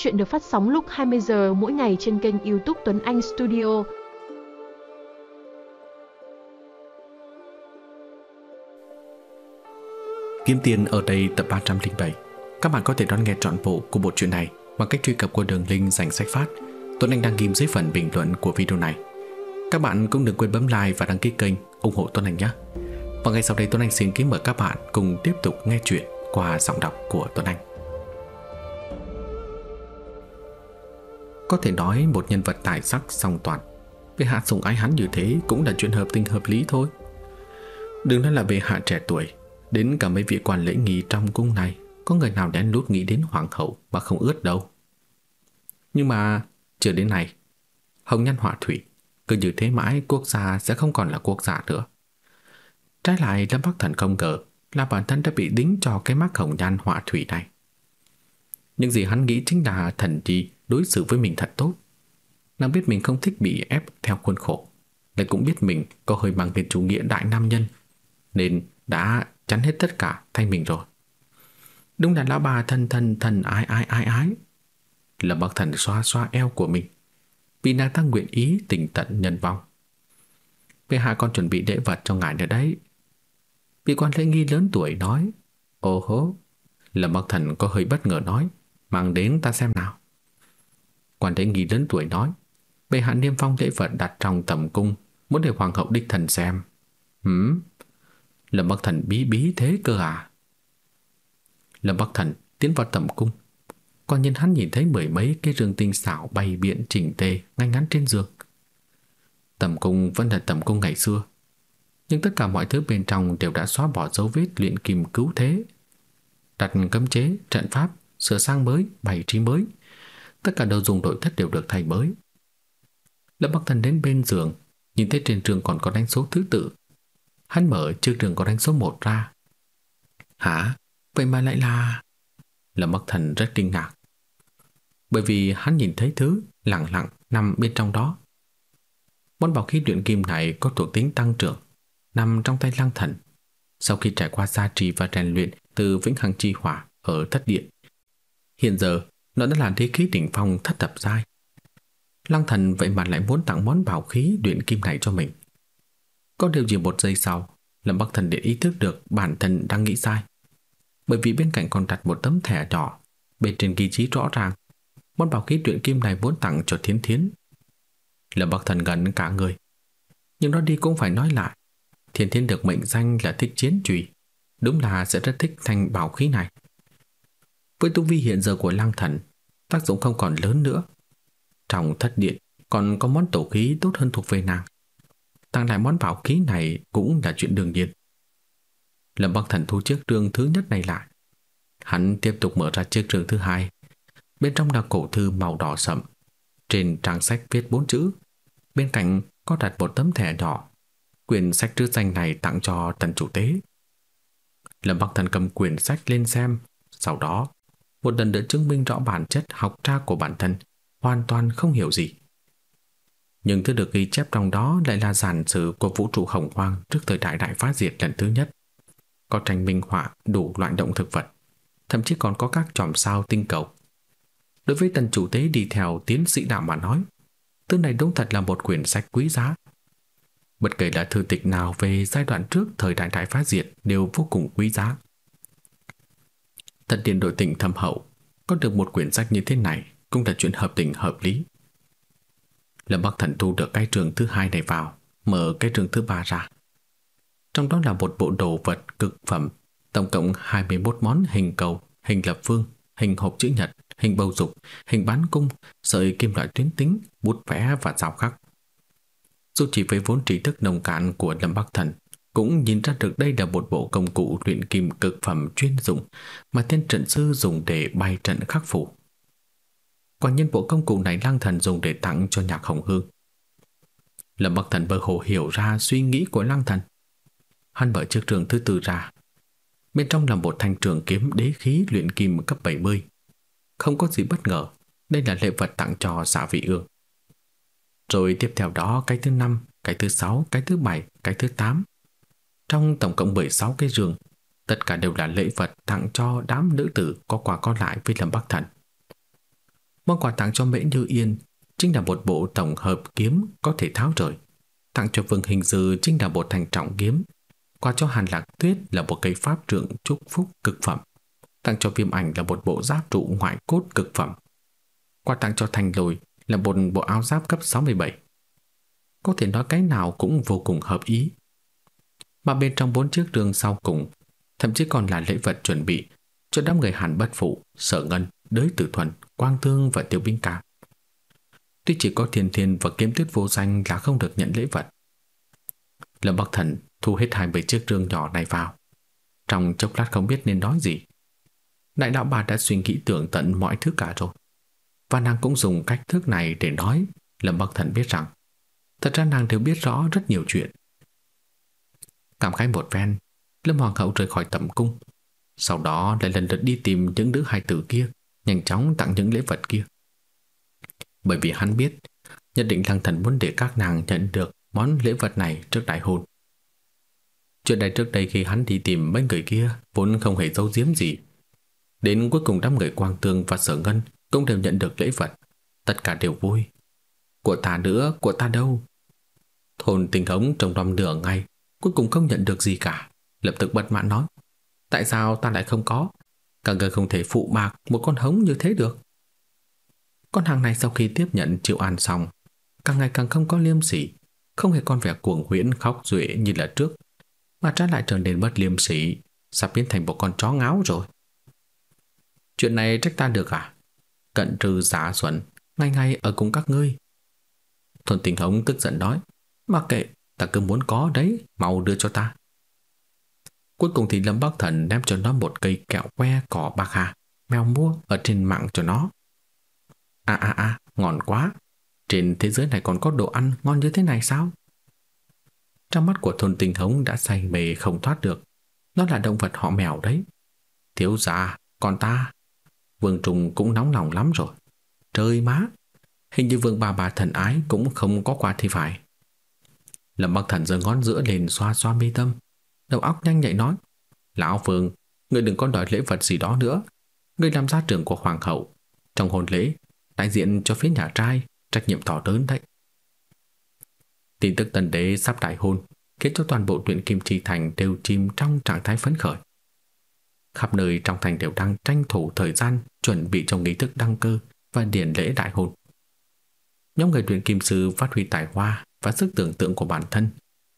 Chuyện được phát sóng lúc 20 giờ mỗi ngày trên kênh YouTube Tuấn Anh Studio. Kiếm tiền ở đây tập 307. Các bạn có thể đón nghe trọn bộ của bộ truyện này bằng cách truy cập qua đường link dành sách phát. Tuấn Anh đang ghim dưới phần bình luận của video này. Các bạn cũng đừng quên bấm like và đăng ký kênh ủng hộ Tuấn Anh nhé. Và ngay sau đây Tuấn Anh xin kính mời các bạn cùng tiếp tục nghe chuyện qua giọng đọc của Tuấn Anh. Có thể nói một nhân vật tài sắc song toàn Về hạ sủng ái hắn như thế cũng là chuyện hợp tình hợp lý thôi Đừng nói là về hạ trẻ tuổi Đến cả mấy vị quan lễ nghi trong cung này Có người nào đen lút nghĩ đến hoàng hậu mà không ướt đâu Nhưng mà chưa đến này Hồng nhân họa thủy Cứ như thế mãi quốc gia sẽ không còn là quốc gia nữa Trái lại Lâm Bắc Thần không ngờ Là bản thân đã bị đính cho cái mắt hồng nhan họa thủy này Những gì hắn nghĩ chính là thần đi đối xử với mình thật tốt. Nàng biết mình không thích bị ép theo khuôn khổ, lại cũng biết mình có hơi mang tên chủ nghĩa đại nam nhân, nên đã chắn hết tất cả thay mình rồi. Đúng là lão bà thân thân thần ái ái ái ái. Lâm Bắc Thần xoa xoa eo của mình, vì nàng ta nguyện ý tình tận nhân vong. Về hạ con chuẩn bị đệ vật cho ngài nữa đấy. Vị quan lễ nghi lớn tuổi nói, Ô hố, Lâm Bắc Thần có hơi bất ngờ nói, mang đến ta xem nào. Quản tế nghi lớn tuổi nói Bệ hạ niêm phong lễ vật đặt trong tầm cung Muốn để hoàng hậu đích thần xem Hửm Lâm Bắc Thần bí bí thế cơ à Lâm Bắc Thần tiến vào tầm cung Quan nhân hắn nhìn thấy mười mấy cái rương tinh xảo bay biện chỉnh tề ngay ngắn trên giường Tầm cung vẫn là tầm cung ngày xưa Nhưng tất cả mọi thứ bên trong đều đã xóa bỏ dấu vết luyện kim cứu thế Đặt cấm chế, trận pháp, sửa sang mới, bày trí mới tất cả đồ dùng nội thất đều được thay mới. Lâm Bắc Thần đến bên giường, nhìn thấy trên trường còn có đánh số thứ tự. Hắn mở chương trường có đánh số 1 ra. Hả? Vậy mà lại là... Lâm Bắc Thần rất kinh ngạc. Bởi vì hắn nhìn thấy thứ lặng lặng nằm bên trong đó. Món bảo khí luyện kim này có thuộc tính tăng trưởng, nằm trong tay Lăng thần. Sau khi trải qua gia trì và rèn luyện từ vĩnh hằng chi hỏa ở thất điện, hiện giờ nó đã là thế khí đỉnh phong thất thập giai. Lăng thần vậy mà lại muốn tặng món bảo khí luyện kim này cho mình. Có điều gì một giây sau, Lâm Bắc Thần để ý thức được bản thân đang nghĩ sai. Bởi vì bên cạnh còn đặt một tấm thẻ nhỏ, bên trên ghi trí rõ ràng, món bảo khí luyện kim này muốn tặng cho Thiến Thiến. Lâm Bắc Thần gần cả người. Nhưng nó đi cũng phải nói lại. Thiến Thiến được mệnh danh là thích chiến trùy, đúng là sẽ rất thích thanh bảo khí này. Với tu vi hiện giờ của Lang Thần, tác dụng không còn lớn nữa. Trong thất điện còn có món tổ khí tốt hơn thuộc về nàng. Tăng lại món bảo khí này cũng là chuyện đương nhiên. Lâm Bắc Thần thu chiếc trường thứ nhất này lại. Hắn tiếp tục mở ra chiếc trường thứ hai. Bên trong là cổ thư màu đỏ sậm. Trên trang sách viết bốn chữ. Bên cạnh có đặt một tấm thẻ nhỏ. Quyển sách trữ danh này tặng cho tần chủ tế. Lâm Bắc Thần cầm quyển sách lên xem. Sau đó một lần nữa chứng minh rõ bản chất học tra của bản thân, hoàn toàn không hiểu gì. Nhưng thứ được ghi chép trong đó lại là giản sử của vũ trụ hồng hoang trước thời đại đại phát diệt lần thứ nhất. Có tranh minh họa đủ loại động thực vật, thậm chí còn có các chòm sao tinh cầu. Đối với tần chủ tế đi theo tiến sĩ đạo mà nói, thứ này đúng thật là một quyển sách quý giá. Bất kể là thư tịch nào về giai đoạn trước thời đại đại phát diệt đều vô cùng quý giá. Thần tiền đội tình thâm hậu, có được một quyển sách như thế này cũng là chuyện hợp tình hợp lý. Lâm Bắc Thần thu được cái trường thứ hai này vào, mở cái trường thứ ba ra. Trong đó là một bộ đồ vật cực phẩm, tổng cộng 21 món hình cầu, hình lập phương, hình hộp chữ nhật, hình bầu dục, hình bán cung, sợi kim loại tuyến tính, bút vẽ và dao khắc. Dù chỉ với vốn trí thức nông cạn của Lâm Bắc Thần, cũng nhìn ra được đây là một bộ công cụ luyện kim cực phẩm chuyên dụng mà tên trận sư dùng để bày trận khắc phủ. Quả nhiên bộ công cụ này lang Thần dùng để tặng cho Nhạc Hồng Hương. Lâm Bắc Thần mơ hồ hiểu ra suy nghĩ của lang Thần. Hắn mở chiếc trường thứ tư ra. Bên trong là một thanh trường kiếm đế khí luyện kim cấp 70. Không có gì bất ngờ, đây là lễ vật tặng cho xã dạ vị ương. Rồi tiếp theo đó cái thứ năm, cái thứ sáu, cái thứ bảy, cái thứ tám, trong tổng cộng 16 cái giường, tất cả đều là lễ vật tặng cho đám nữ tử có quà con lại với Lâm Bắc Thần. Món quà tặng cho Mễ Như Yên chính là một bộ tổng hợp kiếm có thể tháo rời. Tặng cho Vương Hình Dư chính là một thành trọng kiếm. Quà cho Hàn Lạc Tuyết là một cây pháp trượng chúc phúc cực phẩm. Tặng cho Viêm Ảnh là một bộ giáp trụ ngoại cốt cực phẩm. Quà tặng cho Thành Lồi là một bộ áo giáp cấp 67. Có thể nói cái nào cũng vô cùng hợp ý mà bên trong bốn chiếc rương sau cùng thậm chí còn là lễ vật chuẩn bị cho đám người Hàn Bất Phụ, Sở Ngân, Đới Tử Thuần, Quang Thương và Tiêu Binh Ca. Tuy chỉ có Thiên Thiên và Kiếm Tuyết Vô Danh là không được nhận lễ vật. Lâm Bắc Thần thu hết hai mươi chiếc rương nhỏ này vào. Trong chốc lát không biết nên nói gì. Đại đạo bà đã suy nghĩ tưởng tận mọi thứ cả rồi. Và nàng cũng dùng cách thức này để nói Lâm Bắc Thần biết rằng thật ra nàng đều biết rõ rất nhiều chuyện Cảm khái một phen, Lâm Hoàng hậu rời khỏi tầm cung. Sau đó lại lần lượt đi tìm những đứa hài tử kia, nhanh chóng tặng những lễ vật kia. Bởi vì hắn biết, nhất định lăng thần muốn để các nàng nhận được món lễ vật này trước đại hôn. Chuyện này trước đây khi hắn đi tìm mấy người kia vốn không hề giấu giếm gì. Đến cuối cùng đám người Quang Tương và Sở Ngân cũng đều nhận được lễ vật. Tất cả đều vui. Của ta nữa, của ta đâu? Thôn tình hống trong đom nửa ngay cuối cùng không nhận được gì cả, lập tức bật mạn nói: "Tại sao ta lại không có? Cả người không thể phụ bạc một con hống như thế được." Con hàng này sau khi tiếp nhận chịu ăn xong, càng ngày càng không có liêm sỉ, không hề con vẻ cuồng huyễn khóc duệ như là trước, mà trái lại trở nên bất liêm sỉ, sắp biến thành một con chó ngáo rồi. Chuyện này trách ta được à? Cận trừ giả xuẩn, ngay ngay ở cùng các ngươi. Thuần tình hống tức giận nói, mặc kệ, Ta cứ muốn có đấy Mau đưa cho ta Cuối cùng thì Lâm Bắc Thần đem cho nó một cây kẹo que cỏ bạc hà Mèo mua ở trên mạng cho nó À à à ngon quá Trên thế giới này còn có đồ ăn ngon như thế này sao Trong mắt của thôn tình hống đã say mê không thoát được Nó là động vật họ mèo đấy Thiếu già còn ta Vương Trùng cũng nóng lòng lắm rồi Trời má Hình như vương bà bà thần ái cũng không có qua thì phải Lâm Bắc Thần giơ ngón giữa lên xoa xoa mi tâm, đầu óc nhanh nhạy nói: "Lão Vương, người đừng có đòi lễ vật gì đó nữa, người làm gia trưởng của hoàng hậu, trong hôn lễ đại diện cho phía nhà trai, trách nhiệm to lớn đấy." Tin tức tần đế sắp đại hôn khiến cho toàn bộ huyện Kim Chi Thành đều chìm trong trạng thái phấn khởi. Khắp nơi trong thành đều đang tranh thủ thời gian chuẩn bị cho nghi thức đăng cơ và điển lễ đại hôn. Nhóm người luyện kim sư phát huy tài hoa và sức tưởng tượng của bản thân,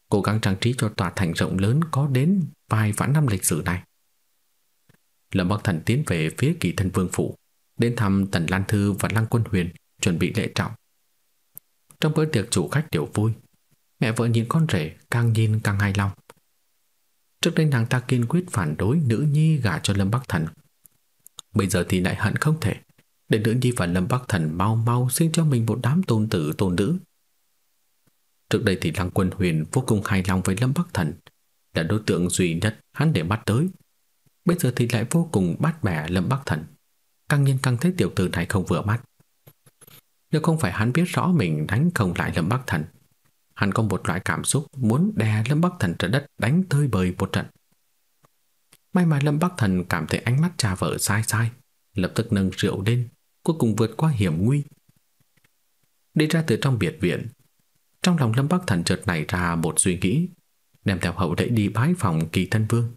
cố gắng trang trí cho tòa thành rộng lớn có đến vài vạn năm lịch sử này. Lâm Bắc Thần tiến về phía kỳ thân vương phủ, đến thăm Tần Lan Thư và Lăng Quân Huyền, chuẩn bị lễ trọng. Trong bữa tiệc chủ khách đều vui, mẹ vợ nhìn con rể càng nhìn càng hài lòng. Trước đây nàng ta kiên quyết phản đối nữ nhi gả cho Lâm Bắc Thần. Bây giờ thì lại hận không thể, để nữ nhi và Lâm Bắc Thần mau mau sinh cho mình một đám tôn tử tôn nữ Trước đây thì Lăng Quân Huyền vô cùng hài lòng với Lâm Bắc Thần, là đối tượng duy nhất hắn để bắt tới. Bây giờ thì lại vô cùng bắt bẻ Lâm Bắc Thần, càng nhìn càng thấy tiểu tử này không vừa mắt. Nếu không phải hắn biết rõ mình đánh không lại Lâm Bắc Thần, hắn có một loại cảm xúc muốn đè Lâm Bắc Thần trở đất đánh tơi bời một trận. May mà Lâm Bắc Thần cảm thấy ánh mắt cha vợ sai sai, lập tức nâng rượu lên, cuối cùng vượt qua hiểm nguy. Đi ra từ trong biệt viện, trong lòng Lâm Bắc Thần chợt nảy ra một suy nghĩ, đem theo hậu đệ đi bái phòng kỳ thân vương.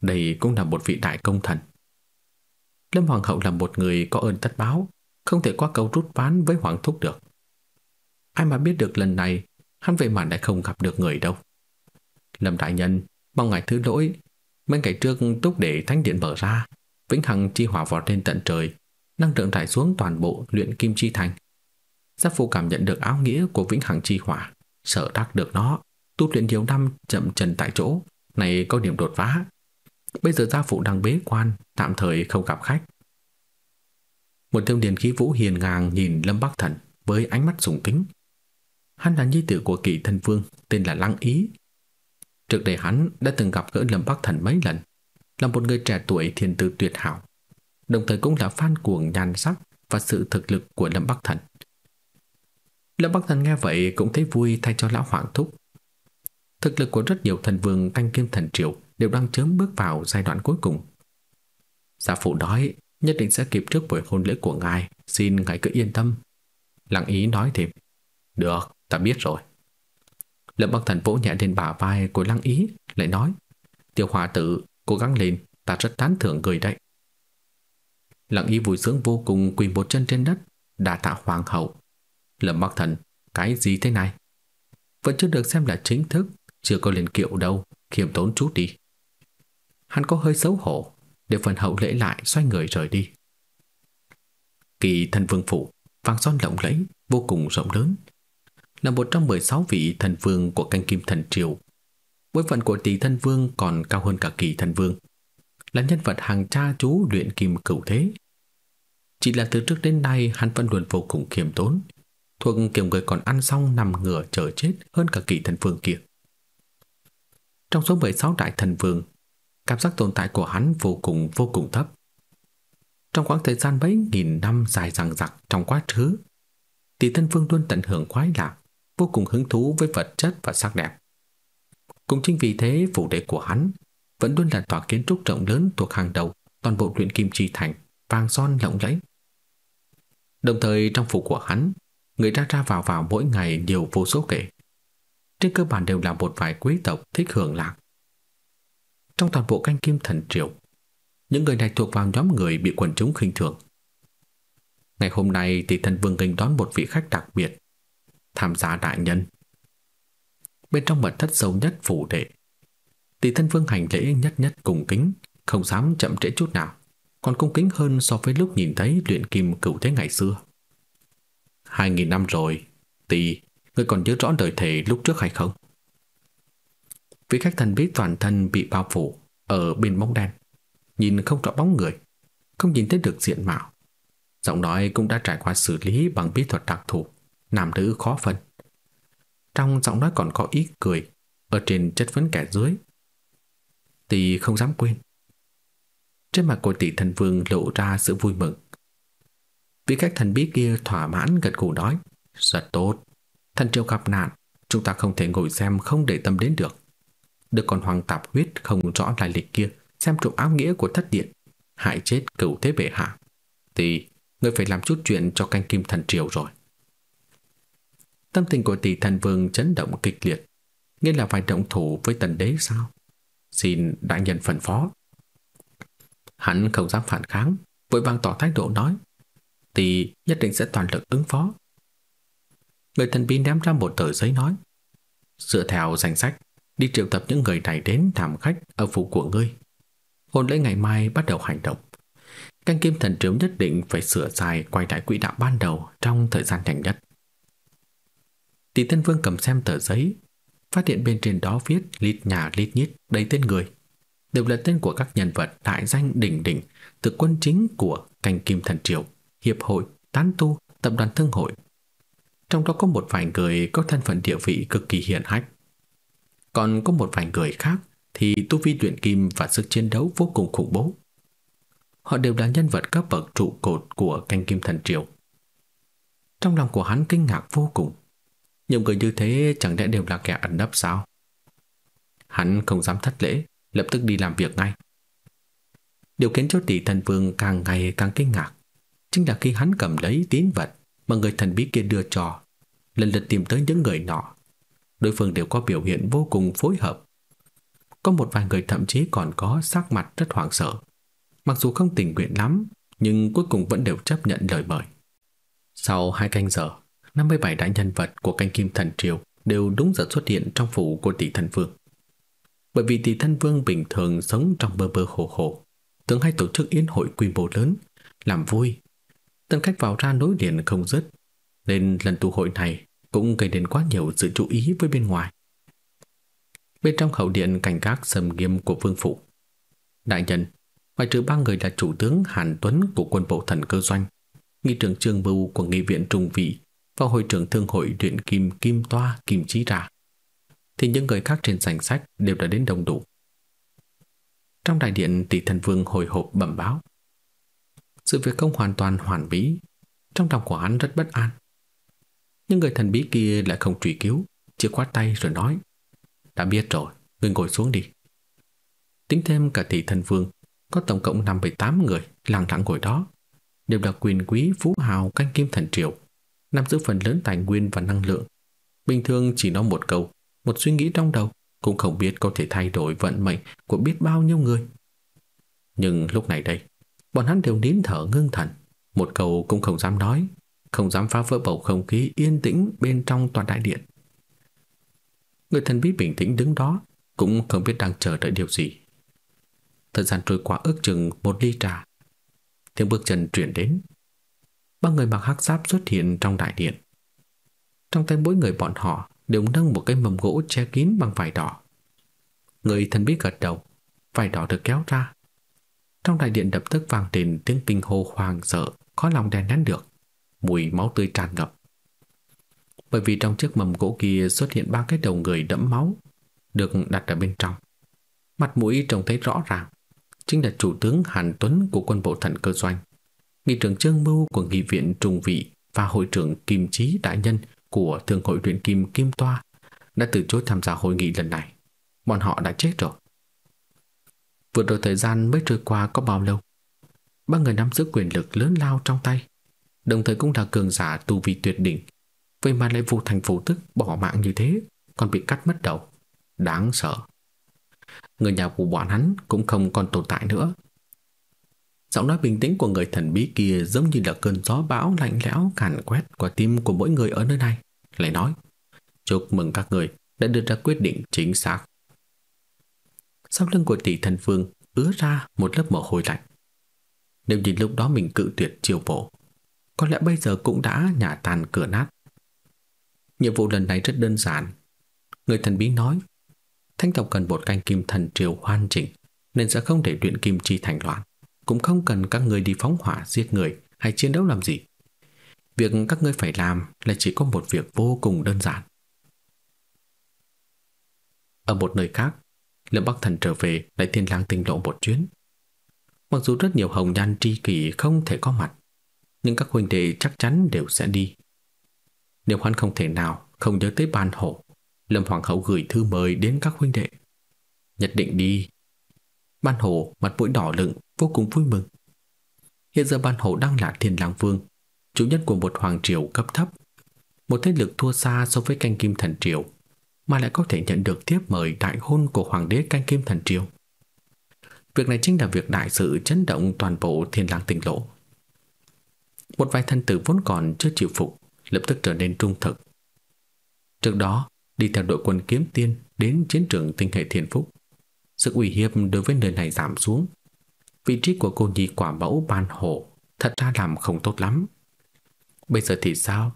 Đây cũng là một vị đại công thần. Lâm Hoàng hậu là một người có ơn tất báo, không thể qua câu rút ván với Hoàng thúc được. Ai mà biết được lần này, hắn về mà lại không gặp được người đâu. Lâm Đại Nhân, mong ngài thứ lỗi, mấy ngày trước túc để thánh điện mở ra, vĩnh hằng chi hỏa vọt lên tận trời, năng lượng trải xuống toàn bộ luyện kim chi thành. Giáp phụ cảm nhận được áo nghĩa của vĩnh hằng chi hỏa, sợ đắc được nó, tu luyện nhiều năm chậm chân tại chỗ, này có điểm đột phá. Bây giờ gia phụ đang bế quan, tạm thời không gặp khách. Một tiêu điền khí vũ hiền ngang nhìn Lâm Bắc Thần với ánh mắt sùng kính. Hắn là nhi tử của kỳ thân vương, tên là Lăng Ý. Trước đây hắn đã từng gặp gỡ Lâm Bắc Thần mấy lần, là một người trẻ tuổi thiên tư tuyệt hảo, đồng thời cũng là fan cuồng nhàn sắc và sự thực lực của Lâm Bắc Thần. Lão Bắc Thần nghe vậy cũng thấy vui thay cho lão hoàng thúc. Thực lực của rất nhiều thần vương canh kim thần triều đều đang chớm bước vào giai đoạn cuối cùng. gia phụ nói nhất định sẽ kịp trước buổi hôn lễ của ngài, xin ngài cứ yên tâm. Lặng ý nói thêm, được, ta biết rồi. Lâm Bắc Thần vỗ nhẹ lên bả vai của Lăng Ý, lại nói, tiểu hòa tử, cố gắng lên, ta rất tán thưởng người đấy. Lăng Ý vui sướng vô cùng quỳ một chân trên đất, đà tạ hoàng hậu, Lâm Bắc Thần, cái gì thế này? Vẫn chưa được xem là chính thức, chưa có liền kiệu đâu, khiêm tốn chút đi. Hắn có hơi xấu hổ, để phần hậu lễ lại xoay người rời đi. Kỳ thần vương phụ vàng son lộng lẫy, vô cùng rộng lớn. Là một trong 16 vị thần vương của canh kim thần triều. Bối phận của tỷ thần vương còn cao hơn cả kỳ thần vương. Là nhân vật hàng cha chú luyện kim cửu thế. Chỉ là từ trước đến nay hắn vẫn luôn vô cùng khiêm tốn, thuộc kiểu người còn ăn xong nằm ngửa chờ chết hơn cả kỳ thần vương kia. Trong số 16 đại thần vương, cảm giác tồn tại của hắn vô cùng vô cùng thấp. Trong khoảng thời gian mấy nghìn năm dài dằng dặc trong quá khứ, tỷ thần vương luôn tận hưởng khoái lạc, vô cùng hứng thú với vật chất và sắc đẹp. Cũng chính vì thế phủ đệ của hắn vẫn luôn là tòa kiến trúc rộng lớn thuộc hàng đầu toàn bộ luyện Kim Chi Thành, vàng son lộng lẫy. Đồng thời trong phủ của hắn người ra ra vào vào mỗi ngày đều vô số kể. Trên cơ bản đều là một vài quý tộc thích hưởng lạc. Trong toàn bộ canh kim thần triệu, những người này thuộc vào nhóm người bị quần chúng khinh thường. Ngày hôm nay thì thần vương kinh đón một vị khách đặc biệt, tham gia đại nhân. Bên trong mật thất sâu nhất phủ đệ, tỷ thân vương hành lễ nhất nhất cùng kính, không dám chậm trễ chút nào, còn cung kính hơn so với lúc nhìn thấy luyện kim cửu thế ngày xưa. Hai nghìn năm rồi, tỷ, ngươi còn nhớ rõ đời thề lúc trước hay không? Vị khách thần bí toàn thân bị bao phủ ở bên bóng đen, nhìn không rõ bóng người, không nhìn thấy được diện mạo. Giọng nói cũng đã trải qua xử lý bằng bí thuật đặc thù, nam nữ khó phân. Trong giọng nói còn có ý cười, ở trên chất vấn kẻ dưới. Tỷ không dám quên. Trên mặt của tỷ thần vương lộ ra sự vui mừng. Vị khách thần bí kia thỏa mãn gật gù nói, rất tốt. Thần triều gặp nạn, chúng ta không thể ngồi xem không để tâm đến được. Được còn hoàng tạp huyết không rõ lai lịch kia, xem trộm áo nghĩa của thất điện, hại chết cửu thế bệ hạ. tỷ ngươi phải làm chút chuyện cho canh kim thần triều rồi. Tâm tình của tỷ thần vương chấn động kịch liệt, nghĩa là phải động thủ với tần đế sao? Xin đại nhân phân phó. Hắn không dám phản kháng, vội vàng tỏ thái độ nói, thì nhất định sẽ toàn lực ứng phó. Người thần bí ném ra một tờ giấy nói Dựa theo danh sách Đi triệu tập những người này đến thảm khách Ở phủ của ngươi Hồn lễ ngày mai bắt đầu hành động Canh kim thần trướng nhất định phải sửa dài Quay lại quỹ đạo ban đầu Trong thời gian nhanh nhất Tỷ Tân Vương cầm xem tờ giấy Phát hiện bên trên đó viết Lít nhà lít nhít đầy tên người Đều là tên của các nhân vật đại danh đỉnh đỉnh Từ quân chính của canh kim thần triều hiệp hội, tán tu, tập đoàn thương hội. Trong đó có một vài người có thân phận địa vị cực kỳ hiển hách. Còn có một vài người khác thì tu vi luyện kim và sức chiến đấu vô cùng khủng bố. Họ đều là nhân vật cấp bậc trụ cột của canh kim thần triều. Trong lòng của hắn kinh ngạc vô cùng. Nhiều người như thế chẳng lẽ đều là kẻ ẩn nấp sao? Hắn không dám thất lễ, lập tức đi làm việc ngay. Điều khiến cho tỷ thần vương càng ngày càng kinh ngạc chính là khi hắn cầm lấy tín vật mà người thần bí kia đưa cho, lần lượt tìm tới những người nọ. Đối phương đều có biểu hiện vô cùng phối hợp. Có một vài người thậm chí còn có sắc mặt rất hoảng sợ. Mặc dù không tình nguyện lắm, nhưng cuối cùng vẫn đều chấp nhận lời mời. Sau hai canh giờ, 57 đại nhân vật của canh kim thần triều đều đúng giờ xuất hiện trong phủ của tỷ thần vương. Bởi vì tỷ thần vương bình thường sống trong bơ bơ hồ hồ, thường hay tổ chức yến hội quy mô lớn, làm vui tân khách vào ra nối liền không dứt, nên lần tụ hội này cũng gây đến quá nhiều sự chú ý với bên ngoài. Bên trong hậu điện cảnh các sầm nghiêm của vương phủ, đại nhân, ngoại trừ ba người là chủ tướng Hàn Tuấn của quân bộ thần cơ doanh, nghị trưởng Trương Bưu của nghị viện Trung Vị và hội trưởng thương hội luyện kim Kim Toa Kim Chí Ra, thì những người khác trên danh sách đều đã đến đông đủ. Trong đại điện tỷ thần vương hồi hộp bẩm báo sự việc không hoàn toàn hoàn mỹ, trong lòng của hắn rất bất an. Nhưng người thần bí kia lại không truy cứu, chỉ quát tay rồi nói: "Đã biết rồi, ngươi ngồi xuống đi." Tính thêm cả thị thần vương, có tổng cộng 58 người lặng lặng ngồi đó, đều là quyền quý phú hào canh kim thần triều, nắm giữ phần lớn tài nguyên và năng lượng. Bình thường chỉ nói một câu, một suy nghĩ trong đầu cũng không biết có thể thay đổi vận mệnh của biết bao nhiêu người. Nhưng lúc này đây, Bọn hắn đều nín thở ngưng thần, một câu cũng không dám nói, không dám phá vỡ bầu không khí yên tĩnh bên trong toàn đại điện. Người thần bí bình tĩnh đứng đó, cũng không biết đang chờ đợi điều gì. Thời gian trôi qua ước chừng một ly trà. Tiếng bước chân chuyển đến. Ba người mặc hắc giáp xuất hiện trong đại điện. Trong tay mỗi người bọn họ đều nâng một cái mầm gỗ che kín bằng vải đỏ. Người thần bí gật đầu, vải đỏ được kéo ra, trong đại điện đập tức vàng lên tiếng kinh hô hoang sợ, khó lòng đè nén được. Mùi máu tươi tràn ngập. Bởi vì trong chiếc mầm gỗ kia xuất hiện ba cái đầu người đẫm máu được đặt ở bên trong. Mặt mũi trông thấy rõ ràng, chính là chủ tướng Hàn Tuấn của quân bộ thận cơ doanh, nghị trưởng Trương Mưu của nghị viện Trung Vị và hội trưởng Kim Chí Đại Nhân của thường hội luyện kim Kim Toa đã từ chối tham gia hội nghị lần này. Bọn họ đã chết rồi. Vượt rồi thời gian mới trôi qua có bao lâu Ba người nắm giữ quyền lực lớn lao trong tay Đồng thời cũng là cường giả tu vi tuyệt đỉnh Vậy mà lại vụ thành phủ tức bỏ mạng như thế Còn bị cắt mất đầu Đáng sợ Người nhà của bọn hắn cũng không còn tồn tại nữa Giọng nói bình tĩnh của người thần bí kia giống như là cơn gió bão lạnh lẽo càn quét qua tim của mỗi người ở nơi này. Lại nói, chúc mừng các người đã đưa ra quyết định chính xác. Sau lưng của tỷ thần vương ứa ra một lớp mồ hôi lạnh. Nếu nhìn lúc đó mình cự tuyệt chiều vỗ, có lẽ bây giờ cũng đã nhà tàn cửa nát. Nhiệm vụ lần này rất đơn giản. Người thần bí nói, thanh tộc cần một canh kim thần triều hoàn chỉnh, nên sẽ không để luyện kim chi thành loạn, cũng không cần các người đi phóng hỏa giết người hay chiến đấu làm gì. Việc các ngươi phải làm là chỉ có một việc vô cùng đơn giản. Ở một nơi khác, Lâm Bắc Thần trở về lại thiên lang tinh lộ một chuyến. Mặc dù rất nhiều hồng nhan tri kỷ không thể có mặt, nhưng các huynh đệ chắc chắn đều sẽ đi. Nếu hắn không thể nào không nhớ tới ban hổ, Lâm Hoàng hậu gửi thư mời đến các huynh đệ. Nhất định đi. Ban hổ mặt mũi đỏ lựng vô cùng vui mừng. Hiện giờ ban hổ đang là thiên lang vương, chủ nhất của một hoàng triều cấp thấp, một thế lực thua xa so với canh kim thần triều mà lại có thể nhận được tiếp mời đại hôn của hoàng đế canh kim thần triều. Việc này chính là việc đại sự chấn động toàn bộ thiên lang tỉnh lộ. Một vài thần tử vốn còn chưa chịu phục, lập tức trở nên trung thực. Trước đó, đi theo đội quân kiếm tiên đến chiến trường tinh hệ thiên phúc. Sự uy hiếp đối với nơi này giảm xuống. Vị trí của cô nhi quả mẫu ban hổ thật ra làm không tốt lắm. Bây giờ thì sao?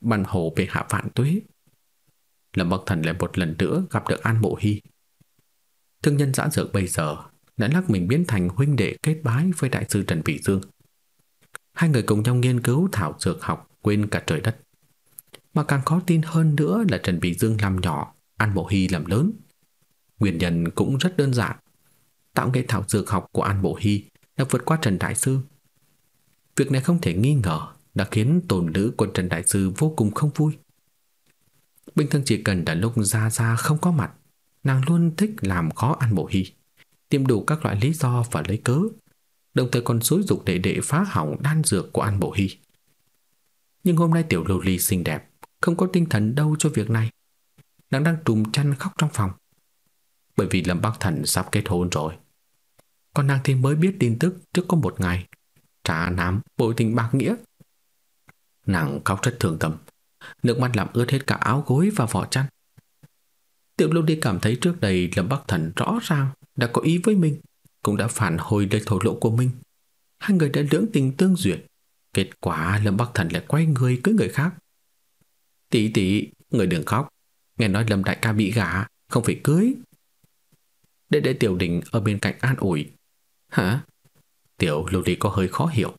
Ban hổ bị hạ vạn tuế, Lâm Bắc Thần lại một lần nữa gặp được An Bộ Hy. Thương nhân giã dược bây giờ đã lắc mình biến thành huynh đệ kết bái với đại sư Trần Vị Dương. Hai người cùng nhau nghiên cứu thảo dược học quên cả trời đất. Mà càng khó tin hơn nữa là Trần Vị Dương làm nhỏ, An Bộ Hy làm lớn. Nguyên nhân cũng rất đơn giản. Tạo nghệ thảo dược học của An Bộ Hy đã vượt qua Trần Đại Sư. Việc này không thể nghi ngờ đã khiến tồn nữ của Trần Đại Sư vô cùng không vui. Bình thường chỉ cần là lúc Ra Ra không có mặt, nàng luôn thích làm khó ăn bộ hy, tìm đủ các loại lý do và lấy cớ, đồng thời còn xúi dục để để phá hỏng đan dược của ăn bộ hy. Nhưng hôm nay tiểu lưu ly xinh đẹp, không có tinh thần đâu cho việc này. Nàng đang trùm chăn khóc trong phòng. Bởi vì Lâm Bác Thần sắp kết hôn rồi. Còn nàng thì mới biết tin tức trước có một ngày. Trả nám bội tình bạc nghĩa. Nàng khóc rất thương tâm nước mắt làm ướt hết cả áo gối và vỏ chăn. Tiểu Lưu đi cảm thấy trước đây Lâm Bắc Thần rõ ràng đã có ý với mình, cũng đã phản hồi lời thổ lộ của mình. Hai người đã lưỡng tình tương duyệt, kết quả Lâm Bắc Thần lại quay người cưới người khác. Tỷ tỷ, người đừng khóc, nghe nói Lâm đại ca bị gả, không phải cưới. để để Tiểu Đình ở bên cạnh an ủi. Hả? Tiểu Lưu đi có hơi khó hiểu.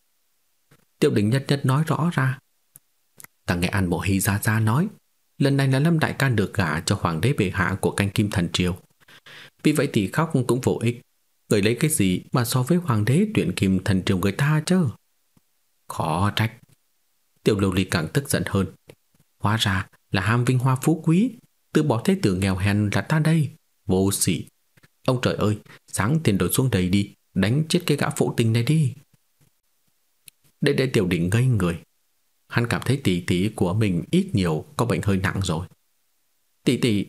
Tiểu Đình nhất nhất nói rõ ra, Ta nghe An Mộ Hy ra ra nói, lần này là Lâm Đại Ca được gả cho hoàng đế bệ hạ của canh kim thần triều. Vì vậy tỷ khóc cũng vô ích. Người lấy cái gì mà so với hoàng đế tuyển kim thần triều người ta chứ? Khó trách. Tiểu lưu ly càng tức giận hơn. Hóa ra là ham vinh hoa phú quý, từ bỏ thế tử nghèo hèn là ta đây. Vô sỉ. Ông trời ơi, sáng tiền đổi xuống đây đi, đánh chết cái gã phụ tình này đi. Để để tiểu đỉnh ngây người, hắn cảm thấy tỷ tỷ của mình ít nhiều có bệnh hơi nặng rồi. Tỷ tỷ,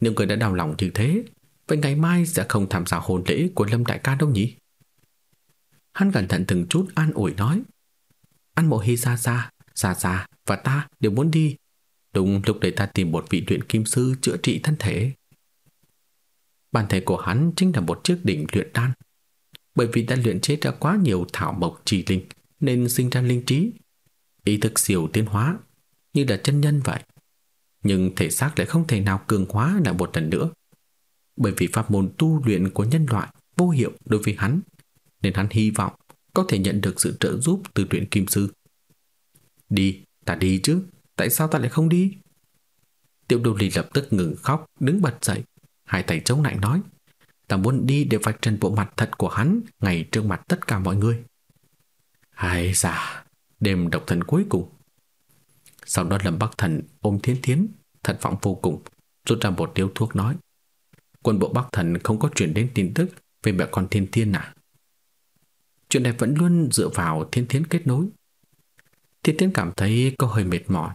nếu người đã đau lòng như thế, vậy ngày mai sẽ không tham gia hôn lễ của Lâm đại ca đâu nhỉ? Hắn cẩn thận từng chút an ủi nói. Anh mộ hi ra ra, ra ra và ta đều muốn đi. Đúng lúc để ta tìm một vị luyện kim sư chữa trị thân thể. Bản thể của hắn chính là một chiếc đỉnh luyện đan. Bởi vì đã luyện chế ra quá nhiều thảo mộc trì linh nên sinh ra linh trí ý thức siêu tiến hóa như là chân nhân vậy, nhưng thể xác lại không thể nào cường hóa lại một lần nữa, bởi vì pháp môn tu luyện của nhân loại vô hiệu đối với hắn, nên hắn hy vọng có thể nhận được sự trợ giúp từ luyện kim sư. Đi, ta đi chứ, tại sao ta lại không đi? Tiểu đồ lì lập tức ngừng khóc, đứng bật dậy, hai tay chống lại nói, ta muốn đi để vạch trần bộ mặt thật của hắn ngay trước mặt tất cả mọi người. Ai da, đêm độc thần cuối cùng. Sau đó Lâm Bắc Thần ôm Thiến Thiến, thật vọng vô cùng, rút ra một điếu thuốc nói. Quân bộ Bắc Thần không có chuyển đến tin tức về mẹ con Thiên Thiên à. Chuyện này vẫn luôn dựa vào Thiên Thiến kết nối. Thiên Thiến cảm thấy có hơi mệt mỏi,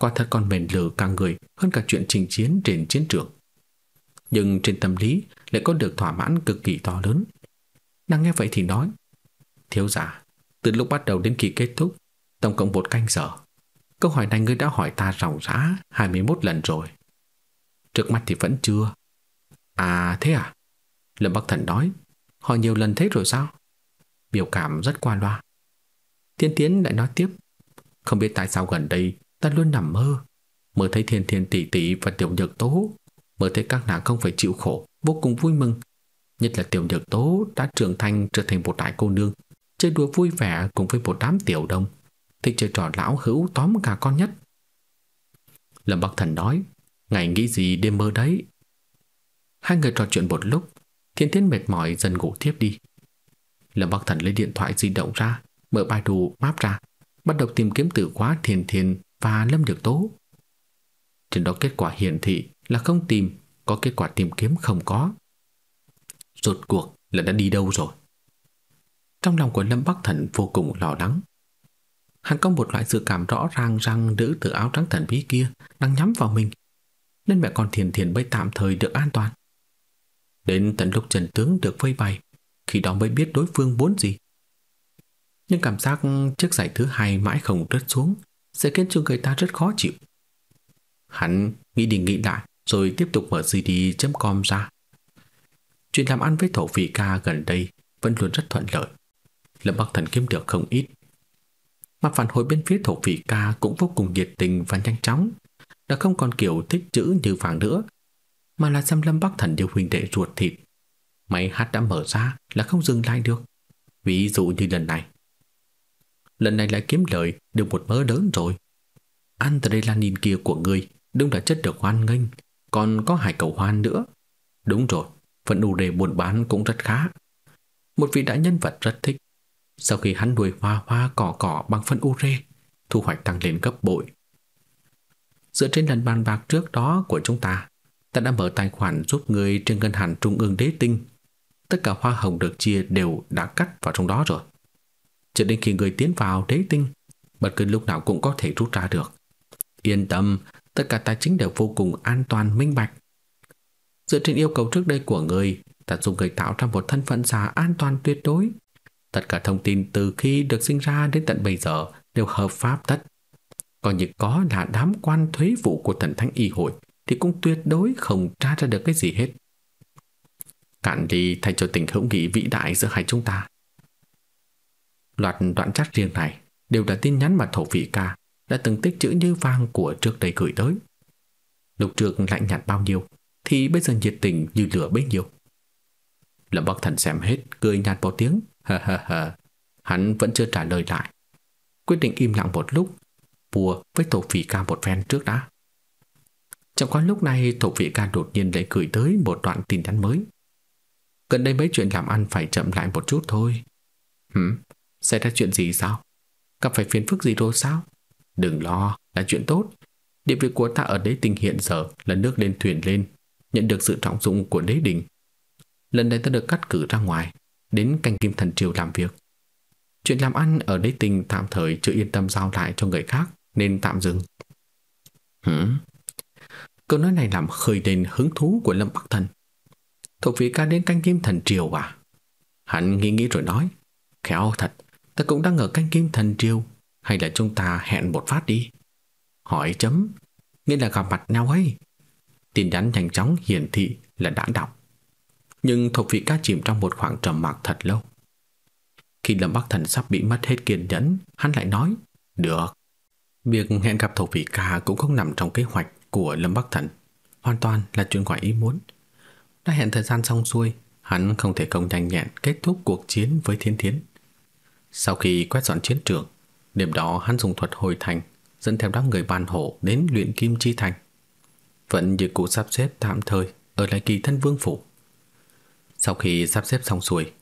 qua thật con mệt lử cả người hơn cả chuyện trình chiến trên chiến trường. Nhưng trên tâm lý lại có được thỏa mãn cực kỳ to lớn. Nàng nghe vậy thì nói, thiếu giả, từ lúc bắt đầu đến kỳ kết thúc tổng cộng một canh giờ. Câu hỏi này ngươi đã hỏi ta ròng rã 21 lần rồi. Trước mắt thì vẫn chưa. À thế à? Lâm Bắc Thần nói. Hỏi nhiều lần thế rồi sao? Biểu cảm rất qua loa. Tiên Tiến lại nói tiếp. Không biết tại sao gần đây ta luôn nằm mơ. Mơ thấy thiên thiên tỷ tỷ và tiểu nhược tố. Mơ thấy các nàng không phải chịu khổ, vô cùng vui mừng. Nhất là tiểu nhược tố đã trưởng thành trở thành một đại cô nương. Chơi đùa vui vẻ cùng với một đám tiểu đông thích chơi trò lão hữu tóm cả con nhất. Lâm Bắc Thần nói, ngày nghĩ gì đêm mơ đấy. Hai người trò chuyện một lúc, thiên thiên mệt mỏi dần ngủ thiếp đi. Lâm Bắc Thần lấy điện thoại di động ra, mở bài đồ map ra, bắt đầu tìm kiếm từ khóa Thiên Thiên và lâm được tố. Trên đó kết quả hiển thị là không tìm, có kết quả tìm kiếm không có. Rốt cuộc là đã đi đâu rồi? Trong lòng của Lâm Bắc Thần vô cùng lo lắng hắn có một loại dự cảm rõ ràng rằng nữ tử áo trắng thần bí kia đang nhắm vào mình, nên mẹ con thiền thiền mới tạm thời được an toàn. Đến tận lúc trần tướng được vây bày, khi đó mới biết đối phương muốn gì. Nhưng cảm giác chiếc giải thứ hai mãi không rớt xuống sẽ khiến cho người ta rất khó chịu. Hắn nghĩ đi nghĩ lại rồi tiếp tục mở cd.com ra. Chuyện làm ăn với thổ phỉ ca gần đây vẫn luôn rất thuận lợi. Lâm Bắc Thần kiếm được không ít mà phản hồi bên phía thổ phỉ ca cũng vô cùng nhiệt tình và nhanh chóng, đã không còn kiểu thích chữ như vàng nữa, mà là xăm lâm bắc thần điều huynh đệ ruột thịt. Máy hát đã mở ra là không dừng lại được. Ví dụ như lần này. Lần này lại kiếm lời được một mớ lớn rồi. Andrelanin kia của người đúng là chất được hoan nghênh, còn có hải cầu hoan nữa. Đúng rồi, phần đủ đề buôn bán cũng rất khá. Một vị đại nhân vật rất thích sau khi hắn nuôi hoa hoa cỏ cỏ bằng phân ure, thu hoạch tăng lên gấp bội. Dựa trên lần bàn bạc trước đó của chúng ta, ta đã mở tài khoản giúp người trên ngân hàng trung ương đế tinh. Tất cả hoa hồng được chia đều đã cắt vào trong đó rồi. Cho đến khi người tiến vào đế tinh, bất cứ lúc nào cũng có thể rút ra được. Yên tâm, tất cả tài chính đều vô cùng an toàn minh bạch. Dựa trên yêu cầu trước đây của người, ta dùng người tạo ra một thân phận giả an toàn tuyệt đối Tất cả thông tin từ khi được sinh ra đến tận bây giờ đều hợp pháp tất. Còn những có là đám quan thuế vụ của thần thánh y hội thì cũng tuyệt đối không tra ra được cái gì hết. Cạn đi thay cho tình hữu nghị vĩ đại giữa hai chúng ta. Loạt đoạn chat riêng này đều là tin nhắn mà thổ phỉ ca đã từng tích chữ như vang của trước đây gửi tới. lục trường lạnh nhạt bao nhiêu thì bây giờ nhiệt tình như lửa bấy nhiêu. Lâm Bắc Thần xem hết, cười nhạt một tiếng, Ha ha ha, hắn vẫn chưa trả lời lại. Quyết định im lặng một lúc, bùa với thổ phỉ ca một phen trước đã. Trong quá lúc này, thổ phỉ ca đột nhiên lại gửi tới một đoạn tin nhắn mới. Gần đây mấy chuyện làm ăn phải chậm lại một chút thôi. hử xảy ra chuyện gì sao? Gặp phải phiền phức gì rồi sao? Đừng lo, là chuyện tốt. Địa vị của ta ở đế tình hiện giờ là nước lên thuyền lên, nhận được sự trọng dụng của đế đình. Lần này ta được cắt cử ra ngoài, đến canh kim thần triều làm việc. Chuyện làm ăn ở đây tình tạm thời chưa yên tâm giao lại cho người khác nên tạm dừng. Hử? Câu nói này làm khơi lên hứng thú của Lâm Bắc Thần. Thuộc vị ca đến canh kim thần triều à? Hắn nghĩ nghĩ rồi nói. Khéo thật, ta cũng đang ở canh kim thần triều. Hay là chúng ta hẹn một phát đi? Hỏi chấm. Nghĩa là gặp mặt nhau ấy. Tin nhắn nhanh chóng hiển thị là đã đọc nhưng Thục vị Cát chìm trong một khoảng trầm mặc thật lâu. Khi Lâm Bắc Thần sắp bị mất hết kiên nhẫn, hắn lại nói, được. Việc hẹn gặp Thục vị Ca cũng không nằm trong kế hoạch của Lâm Bắc Thần, hoàn toàn là chuyện ngoài ý muốn. Đã hẹn thời gian xong xuôi, hắn không thể không nhanh nhẹn kết thúc cuộc chiến với Thiên Thiến. Sau khi quét dọn chiến trường, đêm đó hắn dùng thuật hồi thành, dẫn theo đám người ban hộ đến luyện kim chi thành. Vẫn như cũ sắp xếp tạm thời ở lại kỳ thân vương phủ. Sau khi sắp xếp xong xuôi,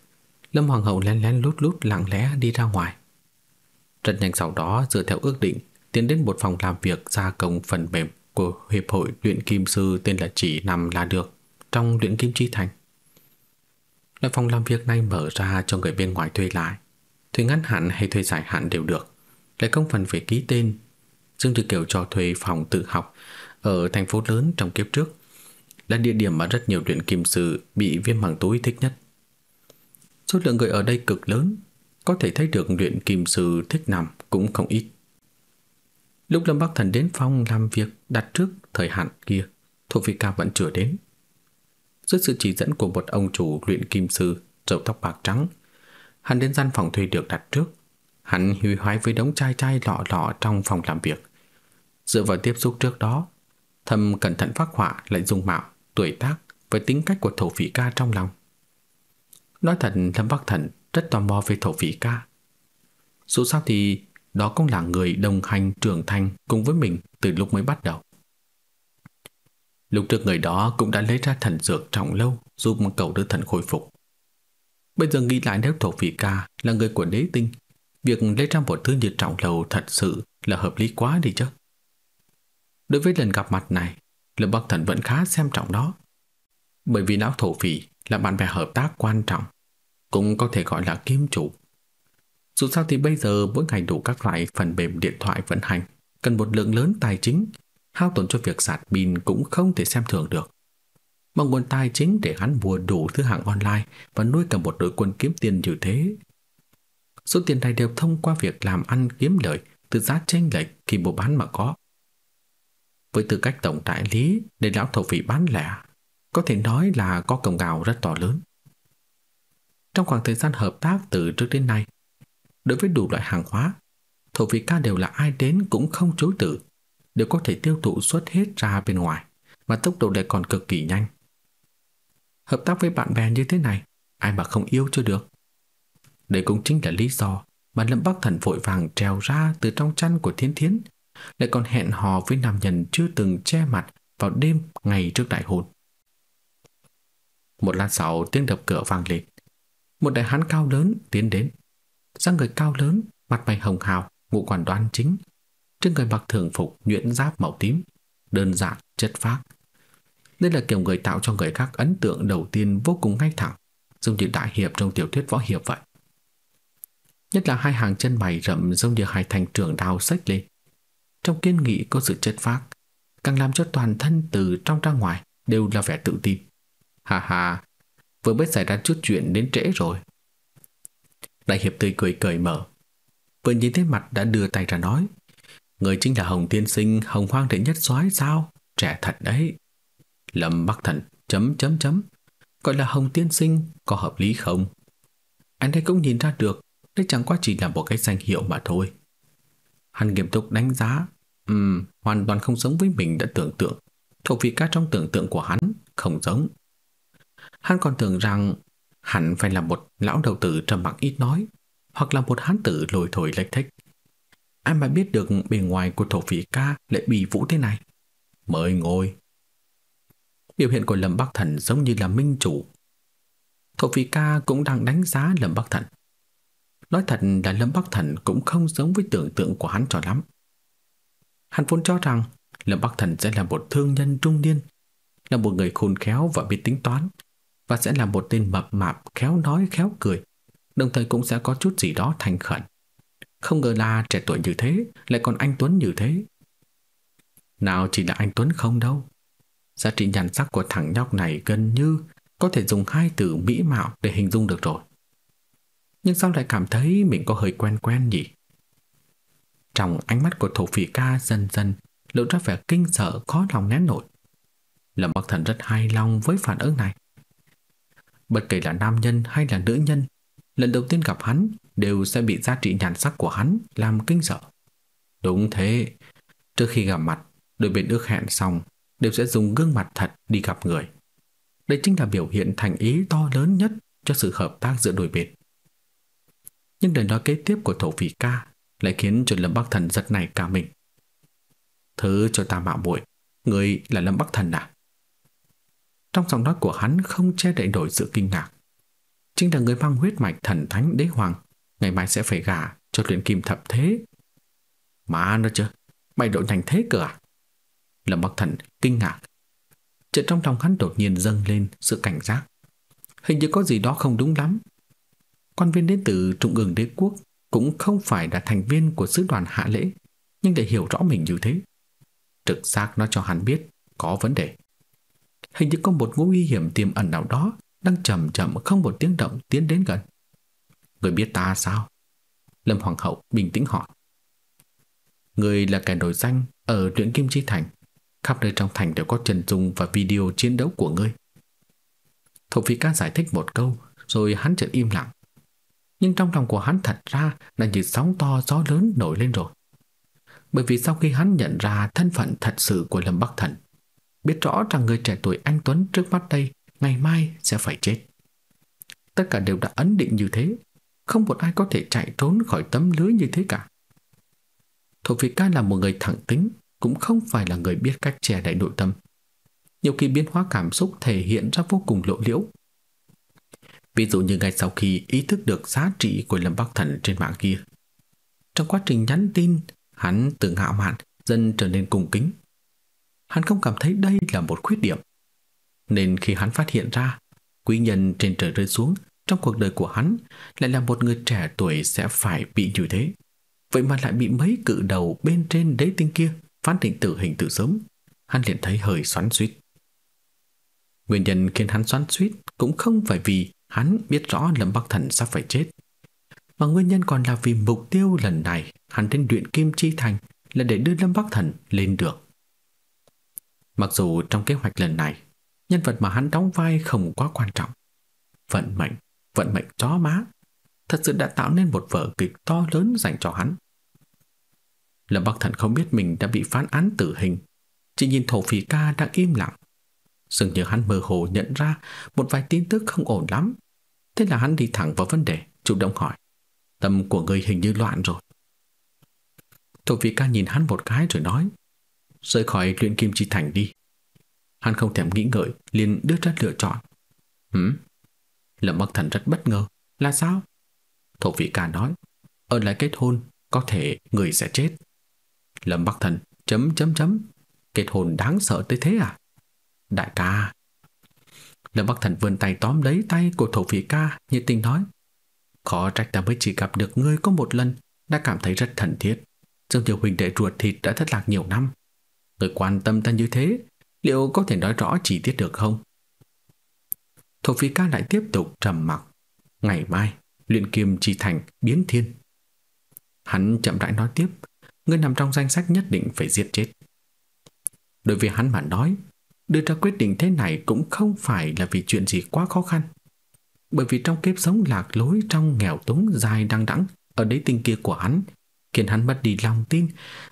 Lâm Hoàng hậu lén lén lút lút lặng lẽ đi ra ngoài. Rất nhanh sau đó, dựa theo ước định, tiến đến một phòng làm việc gia công phần mềm của hiệp hội luyện kim sư tên là Chỉ Nằm là được trong luyện kim chi thành. Loại phòng làm việc này mở ra cho người bên ngoài thuê lại, thuê ngắn hạn hay thuê dài hạn đều được, lại không phần phải ký tên. Dương Tử Kiều cho thuê phòng tự học ở thành phố lớn trong kiếp trước là địa điểm mà rất nhiều luyện kim sư bị viêm màng túi thích nhất. Số lượng người ở đây cực lớn, có thể thấy được luyện kim sư thích nằm cũng không ít. Lúc Lâm Bắc Thần đến phòng làm việc đặt trước thời hạn kia, thuộc phi ca vẫn chưa đến. Dưới sự chỉ dẫn của một ông chủ luyện kim sư râu tóc bạc trắng, hắn đến gian phòng thuê được đặt trước. Hắn huy hoái với đống chai chai lọ lọ trong phòng làm việc. Dựa vào tiếp xúc trước đó, thầm cẩn thận phát họa lại dung mạo tuổi tác với tính cách của thổ phỉ ca trong lòng. Nói thật Lâm Bắc Thần rất tò mò về thổ phỉ ca. Dù sao thì đó cũng là người đồng hành trưởng thành cùng với mình từ lúc mới bắt đầu. Lúc trước người đó cũng đã lấy ra thần dược trọng lâu giúp cầu đưa thần khôi phục. Bây giờ nghĩ lại nếu thổ phỉ ca là người của đế tinh, việc lấy ra một thứ như trọng lâu thật sự là hợp lý quá đi chứ. Đối với lần gặp mặt này, Lâm Bắc Thần vẫn khá xem trọng đó. Bởi vì lão thổ phỉ là bạn bè hợp tác quan trọng, cũng có thể gọi là kiếm chủ. Dù sao thì bây giờ mỗi ngày đủ các loại phần mềm điện thoại vận hành, cần một lượng lớn tài chính, hao tổn cho việc sạc pin cũng không thể xem thường được. Mà nguồn tài chính để hắn mua đủ thứ hàng online và nuôi cả một đội quân kiếm tiền như thế. Số tiền này đều thông qua việc làm ăn kiếm lợi từ giá tranh lệch khi mua bán mà có. Với tư cách tổng đại lý để lão thổ phỉ bán lẻ, có thể nói là có công gào rất to lớn. Trong khoảng thời gian hợp tác từ trước đến nay, đối với đủ loại hàng hóa, thổ phỉ ca đều là ai đến cũng không chối từ, đều có thể tiêu thụ xuất hết ra bên ngoài, mà tốc độ lại còn cực kỳ nhanh. Hợp tác với bạn bè như thế này, ai mà không yêu cho được. Đây cũng chính là lý do mà Lâm Bắc Thần vội vàng trèo ra từ trong chăn của Thiên Thiến lại còn hẹn hò với nam nhân chưa từng che mặt vào đêm ngày trước đại hôn. Một lát sau tiếng đập cửa vang lên. Một đại hán cao lớn tiến đến. dáng người cao lớn, mặt mày hồng hào, ngũ quan đoan chính. Trên người mặc thường phục nhuyễn giáp màu tím, đơn giản, chất phác. Đây là kiểu người tạo cho người khác ấn tượng đầu tiên vô cùng ngay thẳng, giống như đại hiệp trong tiểu thuyết võ hiệp vậy. Nhất là hai hàng chân mày rậm giống như hai thành trưởng đào sách lên trong kiên nghị có sự chất phác, càng làm cho toàn thân từ trong ra ngoài đều là vẻ tự tin. Hà hà, vừa mới xảy ra chút chuyện đến trễ rồi. Đại hiệp tươi cười cởi mở, vừa nhìn thấy mặt đã đưa tay ra nói, người chính là Hồng Tiên Sinh, Hồng Hoang Đệ Nhất soái sao? Trẻ thật đấy. Lâm Bắc Thần, chấm chấm chấm, gọi là Hồng Tiên Sinh có hợp lý không? Anh ấy cũng nhìn ra được, đây chẳng qua chỉ là một cái danh hiệu mà thôi. Hắn nghiêm túc đánh giá Ừm, hoàn toàn không giống với mình đã tưởng tượng. Cậu vị ca trong tưởng tượng của hắn không giống. Hắn còn tưởng rằng hắn phải là một lão đầu tử trầm mặc ít nói, hoặc là một hán tử lồi thổi lệch thích. Ai mà biết được bề ngoài của thổ phỉ ca lại bị vũ thế này. Mời ngồi. Biểu hiện của Lâm Bắc Thần giống như là minh chủ. Thổ phỉ ca cũng đang đánh giá Lâm Bắc Thần. Nói thật là Lâm Bắc Thần cũng không giống với tưởng tượng của hắn cho lắm. Hắn vốn cho rằng Lâm Bắc Thần sẽ là một thương nhân trung niên, là một người khôn khéo và biết tính toán, và sẽ là một tên mập mạp khéo nói khéo cười, đồng thời cũng sẽ có chút gì đó thành khẩn. Không ngờ là trẻ tuổi như thế, lại còn anh Tuấn như thế. Nào chỉ là anh Tuấn không đâu. Giá trị nhan sắc của thằng nhóc này gần như có thể dùng hai từ mỹ mạo để hình dung được rồi. Nhưng sao lại cảm thấy mình có hơi quen quen nhỉ? Trong ánh mắt của thổ phỉ ca dần dần lộ ra vẻ kinh sợ khó lòng nén nổi. Lâm Bắc Thần rất hài lòng với phản ứng này. Bất kể là nam nhân hay là nữ nhân, lần đầu tiên gặp hắn đều sẽ bị giá trị nhàn sắc của hắn làm kinh sợ. Đúng thế, trước khi gặp mặt, đôi bên ước hẹn xong đều sẽ dùng gương mặt thật đi gặp người. Đây chính là biểu hiện thành ý to lớn nhất cho sự hợp tác giữa đôi bên. Nhưng lời nói kế tiếp của thổ phỉ ca lại khiến cho Lâm Bắc Thần giật nảy cả mình. Thứ cho ta mạo muội, người là Lâm Bắc Thần à? Trong giọng nói của hắn không che đậy nổi sự kinh ngạc. Chính là người mang huyết mạch thần thánh đế hoàng, ngày mai sẽ phải gả cho luyện kim thập thế. Mà nó chứ, mày độ thành thế cơ à? Lâm Bắc Thần kinh ngạc. chợt trong lòng hắn đột nhiên dâng lên sự cảnh giác. Hình như có gì đó không đúng lắm. Quan viên đến từ Trung ương đế quốc cũng không phải là thành viên của sứ đoàn hạ lễ, nhưng để hiểu rõ mình như thế. Trực giác nó cho hắn biết có vấn đề. Hình như có một nguy hiểm tiềm ẩn nào đó đang chậm chậm không một tiếng động tiến đến gần. Người biết ta sao? Lâm Hoàng hậu bình tĩnh hỏi. Người là kẻ nổi danh ở luyện kim chi thành. Khắp nơi trong thành đều có trần dung và video chiến đấu của ngươi. Thổ Phi Ca giải thích một câu rồi hắn chợt im lặng nhưng trong lòng của hắn thật ra là như sóng to gió lớn nổi lên rồi. Bởi vì sau khi hắn nhận ra thân phận thật sự của Lâm Bắc Thần, biết rõ rằng người trẻ tuổi anh Tuấn trước mắt đây ngày mai sẽ phải chết. Tất cả đều đã ấn định như thế, không một ai có thể chạy trốn khỏi tấm lưới như thế cả. Thổ Phi Ca là một người thẳng tính, cũng không phải là người biết cách che đậy nội tâm. Nhiều khi biến hóa cảm xúc thể hiện ra vô cùng lộ liễu, Ví dụ như ngay sau khi ý thức được giá trị của Lâm Bắc Thần trên mạng kia. Trong quá trình nhắn tin, hắn từ ngạo mạn dần trở nên cung kính. Hắn không cảm thấy đây là một khuyết điểm. Nên khi hắn phát hiện ra, quý nhân trên trời rơi xuống trong cuộc đời của hắn lại là một người trẻ tuổi sẽ phải bị như thế. Vậy mà lại bị mấy cự đầu bên trên đế tinh kia phán định tử hình từ sớm. Hắn liền thấy hơi xoắn suýt. Nguyên nhân khiến hắn xoắn suýt cũng không phải vì Hắn biết rõ Lâm Bắc Thần sắp phải chết. Và nguyên nhân còn là vì mục tiêu lần này hắn đến luyện Kim Chi Thành là để đưa Lâm Bắc Thần lên được. Mặc dù trong kế hoạch lần này, nhân vật mà hắn đóng vai không quá quan trọng. Vận mệnh, vận mệnh chó má, thật sự đã tạo nên một vở kịch to lớn dành cho hắn. Lâm Bắc Thần không biết mình đã bị phán án tử hình, chỉ nhìn thổ phỉ ca đang im lặng. Dường như hắn mơ hồ nhận ra một vài tin tức không ổn lắm. Thế là hắn đi thẳng vào vấn đề, chủ động hỏi. Tâm của người hình như loạn rồi. Thổ vị ca nhìn hắn một cái rồi nói. Rời khỏi luyện kim chi thành đi. Hắn không thèm nghĩ ngợi, liền đưa ra lựa chọn. Hửm? Lâm Bắc Thần rất bất ngờ. Là sao? Thổ vị ca nói. Ở lại kết hôn, có thể người sẽ chết. Lâm Bắc Thần, chấm chấm chấm. Kết hôn đáng sợ tới thế à? Đại ca, Lâm Bắc Thần vươn tay tóm lấy tay của thổ phỉ ca, nhiệt tình nói. Khó trách ta mới chỉ gặp được ngươi có một lần, đã cảm thấy rất thân thiết. Dương Tiểu Huỳnh đệ ruột thịt đã thất lạc nhiều năm. Người quan tâm ta như thế, liệu có thể nói rõ chi tiết được không? Thổ phỉ ca lại tiếp tục trầm mặc. Ngày mai, luyện kiềm chi thành biến thiên. Hắn chậm rãi nói tiếp, ngươi nằm trong danh sách nhất định phải giết chết. Đối với hắn mà nói, Đưa ra quyết định thế này cũng không phải là vì chuyện gì quá khó khăn. Bởi vì trong kiếp sống lạc lối trong nghèo túng dài đăng đẵng ở đế tinh kia của hắn khiến hắn mất đi lòng tin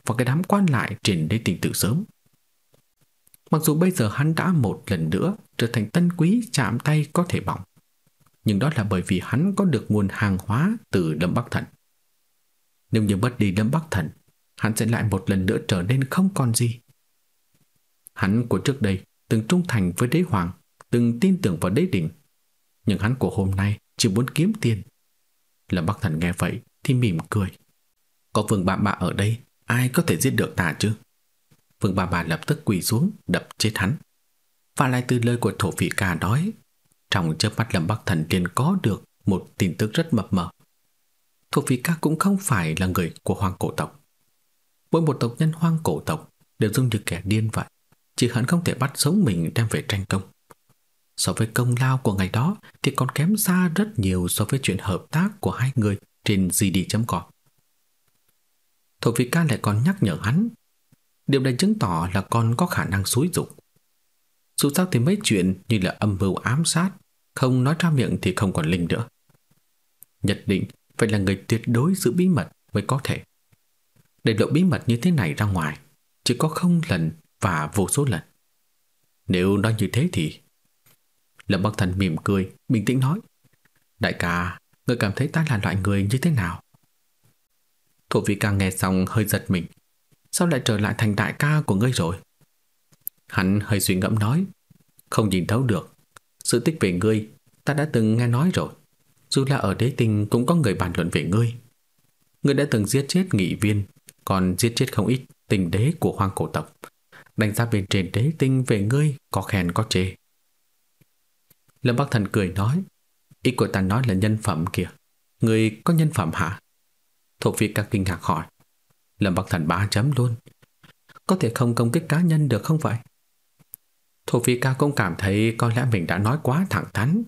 và cái đám quan lại trên đế tinh tự sớm. Mặc dù bây giờ hắn đã một lần nữa trở thành tân quý chạm tay có thể bỏng, nhưng đó là bởi vì hắn có được nguồn hàng hóa từ Lâm Bắc Thần. Nếu như mất đi Lâm Bắc Thần, hắn sẽ lại một lần nữa trở nên không còn gì. Hắn của trước đây từng trung thành với đế hoàng, từng tin tưởng vào đế đỉnh. Nhưng hắn của hôm nay chỉ muốn kiếm tiền. Lâm Bắc Thần nghe vậy thì mỉm cười. Có vương bà bà ở đây, ai có thể giết được ta chứ? Vương bà bà lập tức quỳ xuống, đập chết hắn. Và lại từ lời của thổ phỉ ca nói, trong chớp mắt Lâm Bắc Thần liền có được một tin tức rất mập mờ. Thổ phỉ ca cũng không phải là người của hoàng cổ tộc. Mỗi một tộc nhân hoang cổ tộc đều giống như kẻ điên vậy. Chỉ hẳn không thể bắt sống mình đem về tranh công So với công lao của ngày đó Thì còn kém xa rất nhiều So với chuyện hợp tác của hai người Trên GD.com Thổ Vĩ Ca lại còn nhắc nhở hắn Điều này chứng tỏ là con có khả năng xúi dục Dù sao thì mấy chuyện như là âm mưu ám sát Không nói ra miệng thì không còn linh nữa Nhật định phải là người tuyệt đối giữ bí mật mới có thể Để lộ bí mật như thế này ra ngoài Chỉ có không lần và vô số lần. Nếu nói như thế thì... Lâm Bắc Thần mỉm cười, bình tĩnh nói. Đại ca, ngươi cảm thấy ta là loại người như thế nào? Thổ vị ca nghe xong hơi giật mình. Sao lại trở lại thành đại ca của ngươi rồi? Hắn hơi suy ngẫm nói. Không nhìn thấu được. Sự tích về ngươi, ta đã từng nghe nói rồi. Dù là ở đế tình cũng có người bàn luận về ngươi. Ngươi đã từng giết chết nghị viên, còn giết chết không ít tình đế của hoang cổ tộc đánh giá bên trên đế tinh về ngươi có khen có chê. Lâm Bắc Thần cười nói, ý của ta nói là nhân phẩm kìa, ngươi có nhân phẩm hả? Thuộc vị các kinh ngạc hỏi, Lâm Bắc Thần ba chấm luôn, có thể không công kích cá nhân được không vậy? Thuộc vị ca cũng cảm thấy có lẽ mình đã nói quá thẳng thắn.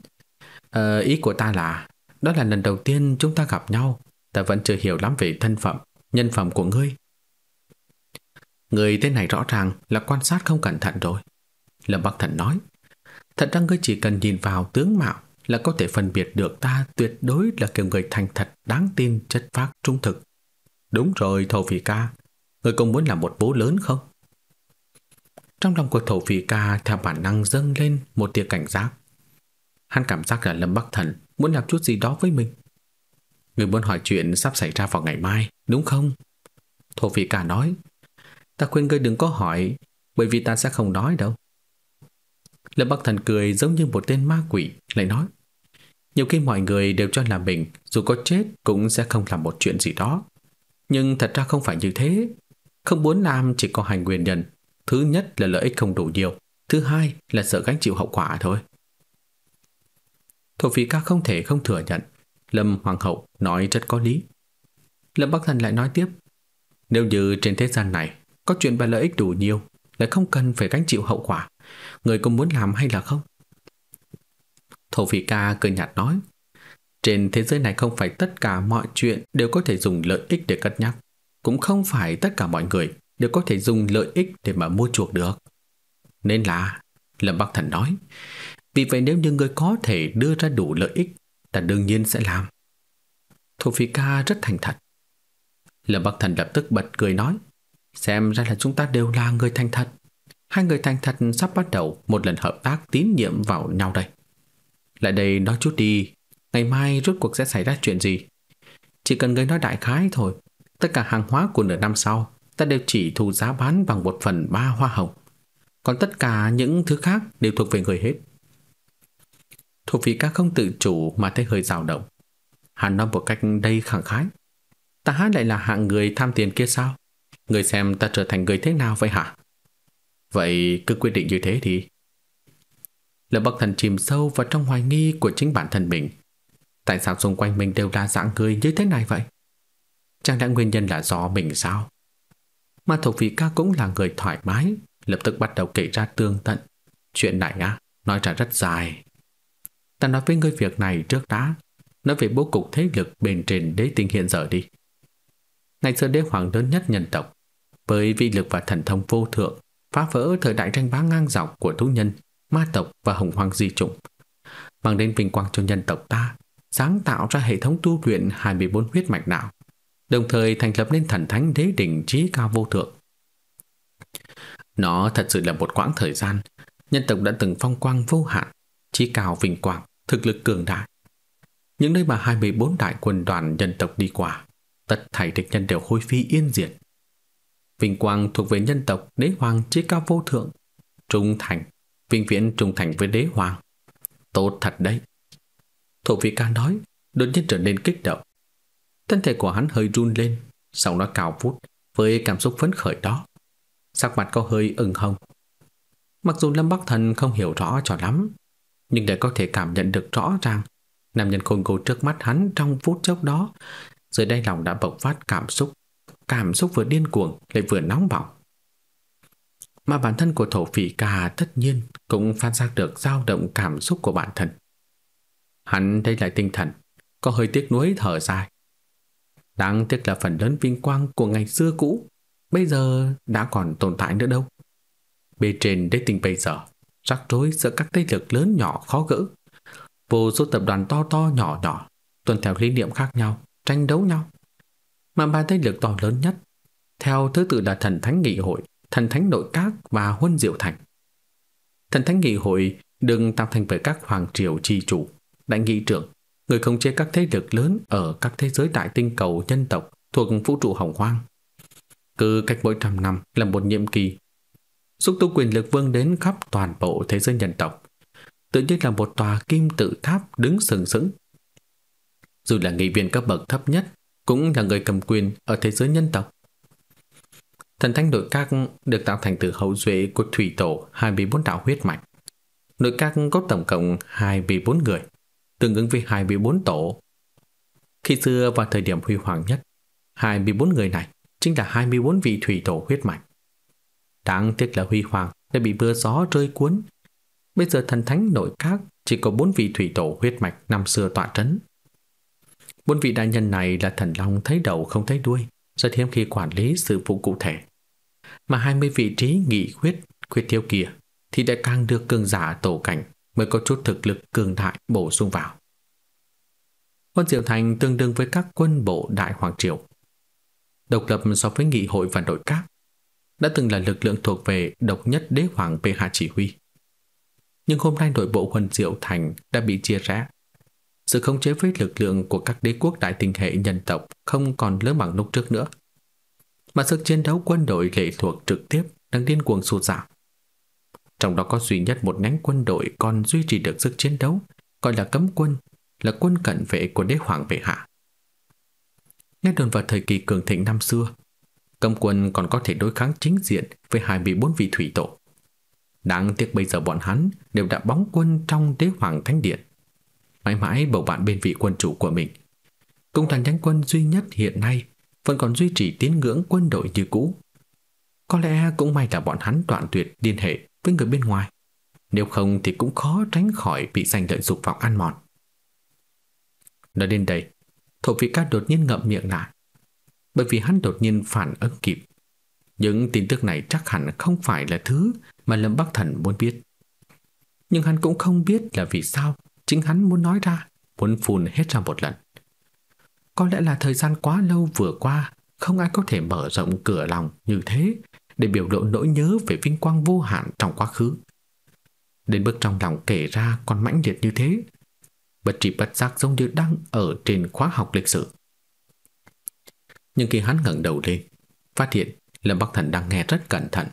Ờ, ý của ta là, đó là lần đầu tiên chúng ta gặp nhau, ta vẫn chưa hiểu lắm về thân phận, nhân phẩm của ngươi. Người tên này rõ ràng là quan sát không cẩn thận rồi. Lâm Bắc Thần nói, thật ra ngươi chỉ cần nhìn vào tướng mạo là có thể phân biệt được ta tuyệt đối là kiểu người thành thật, đáng tin, chất phác, trung thực. Đúng rồi, Thổ Phì Ca, ngươi cũng muốn làm một bố lớn không? Trong lòng của Thổ Phì Ca theo bản năng dâng lên một tia cảnh giác. Hắn cảm giác là Lâm Bắc Thần muốn làm chút gì đó với mình. Người muốn hỏi chuyện sắp xảy ra vào ngày mai, đúng không? Thổ Phì Ca nói, Ta khuyên ngươi đừng có hỏi, bởi vì ta sẽ không nói đâu. Lâm Bắc Thần cười giống như một tên ma quỷ, lại nói. Nhiều khi mọi người đều cho là mình, dù có chết cũng sẽ không làm một chuyện gì đó. Nhưng thật ra không phải như thế. Không muốn làm chỉ có hành nguyên nhân. Thứ nhất là lợi ích không đủ nhiều. Thứ hai là sợ gánh chịu hậu quả thôi. Thổ phí ca không thể không thừa nhận. Lâm Hoàng hậu nói rất có lý. Lâm Bắc Thần lại nói tiếp. Nếu như trên thế gian này có chuyện bà lợi ích đủ nhiều Lại không cần phải gánh chịu hậu quả Người có muốn làm hay là không Thổ Phỉ Ca cười nhạt nói Trên thế giới này không phải tất cả mọi chuyện Đều có thể dùng lợi ích để cất nhắc Cũng không phải tất cả mọi người Đều có thể dùng lợi ích để mà mua chuộc được Nên là Lâm Bắc Thần nói Vì vậy nếu như người có thể đưa ra đủ lợi ích Ta đương nhiên sẽ làm Thổ Phỉ Ca rất thành thật Lâm Bắc Thần lập tức bật cười nói Xem ra là chúng ta đều là người thành thật Hai người thành thật sắp bắt đầu Một lần hợp tác tín nhiệm vào nhau đây Lại đây nói chút đi Ngày mai rốt cuộc sẽ xảy ra chuyện gì Chỉ cần người nói đại khái thôi Tất cả hàng hóa của nửa năm sau Ta đều chỉ thu giá bán bằng một phần ba hoa hồng Còn tất cả những thứ khác Đều thuộc về người hết Thuộc vì các không tự chủ Mà thấy hơi dao động Hắn nói một cách đầy khẳng khái Ta lại là hạng người tham tiền kia sao Người xem ta trở thành người thế nào vậy hả? Vậy cứ quyết định như thế đi. Lâm Bắc Thần chìm sâu vào trong hoài nghi của chính bản thân mình. Tại sao xung quanh mình đều đa dạng người như thế này vậy? Chẳng lẽ nguyên nhân là do mình sao? Mà thuộc Vị Ca cũng là người thoải mái, lập tức bắt đầu kể ra tương tận. Chuyện này á, nói ra rất dài. Ta nói với ngươi việc này trước đã, nói về bố cục thế lực bền trên đế tinh hiện giờ đi. Ngày xưa đế hoàng lớn nhất nhân tộc với vi lực và thần thông vô thượng, phá vỡ thời đại tranh bá ngang dọc của thú nhân, ma tộc và hồng hoang di chủng, mang đến vinh quang cho nhân tộc ta, sáng tạo ra hệ thống tu luyện 24 huyết mạch não, đồng thời thành lập nên thần thánh đế đỉnh trí cao vô thượng. Nó thật sự là một quãng thời gian, nhân tộc đã từng phong quang vô hạn, trí cao vinh quang, thực lực cường đại. Những nơi mà 24 đại quân đoàn nhân tộc đi qua, tất thảy địch nhân đều hôi phi yên diệt, Vinh quang thuộc về nhân tộc đế hoàng chí cao vô thượng, trung thành, vinh viễn trung thành với đế hoàng. Tốt thật đấy. Thổ vị ca nói, đột nhiên trở nên kích động. Thân thể của hắn hơi run lên, sau đó cào vút với cảm xúc phấn khởi đó. Sắc mặt có hơi ửng hồng. Mặc dù Lâm Bắc Thần không hiểu rõ cho lắm, nhưng để có thể cảm nhận được rõ ràng nam nhân khôn ngô trước mắt hắn trong phút chốc đó, dưới đây lòng đã bộc phát cảm xúc cảm xúc vừa điên cuồng lại vừa nóng bỏng. Mà bản thân của thổ phỉ cà tất nhiên cũng phát giác được dao động cảm xúc của bản thân. Hắn đây lại tinh thần, có hơi tiếc nuối thở dài. Đáng tiếc là phần lớn vinh quang của ngày xưa cũ bây giờ đã còn tồn tại nữa đâu. Bề trên đế tinh bây giờ rắc rối giữa các thế lực lớn nhỏ khó gỡ. Vô số tập đoàn to to nhỏ nhỏ tuân theo lý niệm khác nhau, tranh đấu nhau mà ba thế lực to lớn nhất, theo thứ tự là thần thánh nghị hội, thần thánh nội các và huân diệu thành. Thần thánh nghị hội đừng tạo thành bởi các hoàng triều tri chủ, đại nghị trưởng, người khống chế các thế lực lớn ở các thế giới đại tinh cầu nhân tộc thuộc vũ trụ hồng hoang. Cứ cách mỗi trăm năm là một nhiệm kỳ, xúc tu quyền lực vương đến khắp toàn bộ thế giới nhân tộc, tự nhiên là một tòa kim tự tháp đứng sừng sững. Dù là nghị viên cấp bậc thấp nhất cũng là người cầm quyền ở thế giới nhân tộc. Thần thánh nội các được tạo thành từ hậu duệ của thủy tổ 24 đạo huyết mạch. Nội các có tổng cộng 24 người, tương ứng với 24 tổ. Khi xưa vào thời điểm huy hoàng nhất, 24 người này chính là 24 vị thủy tổ huyết mạch. Đáng tiếc là huy hoàng đã bị mưa gió rơi cuốn. Bây giờ thần thánh nội các chỉ có 4 vị thủy tổ huyết mạch năm xưa tọa trấn. Bốn vị đại nhân này là thần long thấy đầu không thấy đuôi, rất hiếm khi quản lý sự vụ cụ thể. Mà 20 vị trí nghị quyết, quyết thiếu kia thì đã càng được cường giả tổ cảnh mới có chút thực lực cường đại bổ sung vào. Quân Diệu Thành tương đương với các quân bộ Đại Hoàng Triều. Độc lập so với nghị hội và đội các đã từng là lực lượng thuộc về độc nhất đế hoàng về hạ chỉ huy. Nhưng hôm nay đội bộ quân Diệu Thành đã bị chia rẽ sự khống chế với lực lượng của các đế quốc đại tình hệ nhân tộc không còn lớn bằng lúc trước nữa. Mà sức chiến đấu quân đội lệ thuộc trực tiếp đang điên cuồng sụt giảm. Trong đó có duy nhất một nhánh quân đội còn duy trì được sức chiến đấu, gọi là cấm quân, là quân cận vệ của đế hoàng vệ hạ. Nghe đồn vào thời kỳ cường thịnh năm xưa, cấm quân còn có thể đối kháng chính diện với 24 vị thủy tổ. Đáng tiếc bây giờ bọn hắn đều đã bóng quân trong đế hoàng thánh điện mãi mãi bầu bạn bên vị quân chủ của mình. Công thần nhánh quân duy nhất hiện nay vẫn còn duy trì tín ngưỡng quân đội như cũ. Có lẽ cũng may là bọn hắn đoạn tuyệt liên hệ với người bên ngoài. Nếu không thì cũng khó tránh khỏi bị giành lợi dục vào ăn mòn. Nói đến đây, Thổ Phi ca đột nhiên ngậm miệng lại. Bởi vì hắn đột nhiên phản ứng kịp. Những tin tức này chắc hẳn không phải là thứ mà Lâm Bắc Thần muốn biết. Nhưng hắn cũng không biết là vì sao chính hắn muốn nói ra, muốn phun hết ra một lần. Có lẽ là thời gian quá lâu vừa qua, không ai có thể mở rộng cửa lòng như thế để biểu lộ nỗi nhớ về vinh quang vô hạn trong quá khứ. Đến bước trong lòng kể ra còn mãnh liệt như thế, bất chỉ bất giác giống như đang ở trên khóa học lịch sử. Nhưng khi hắn ngẩng đầu lên, phát hiện Lâm Bắc Thần đang nghe rất cẩn thận,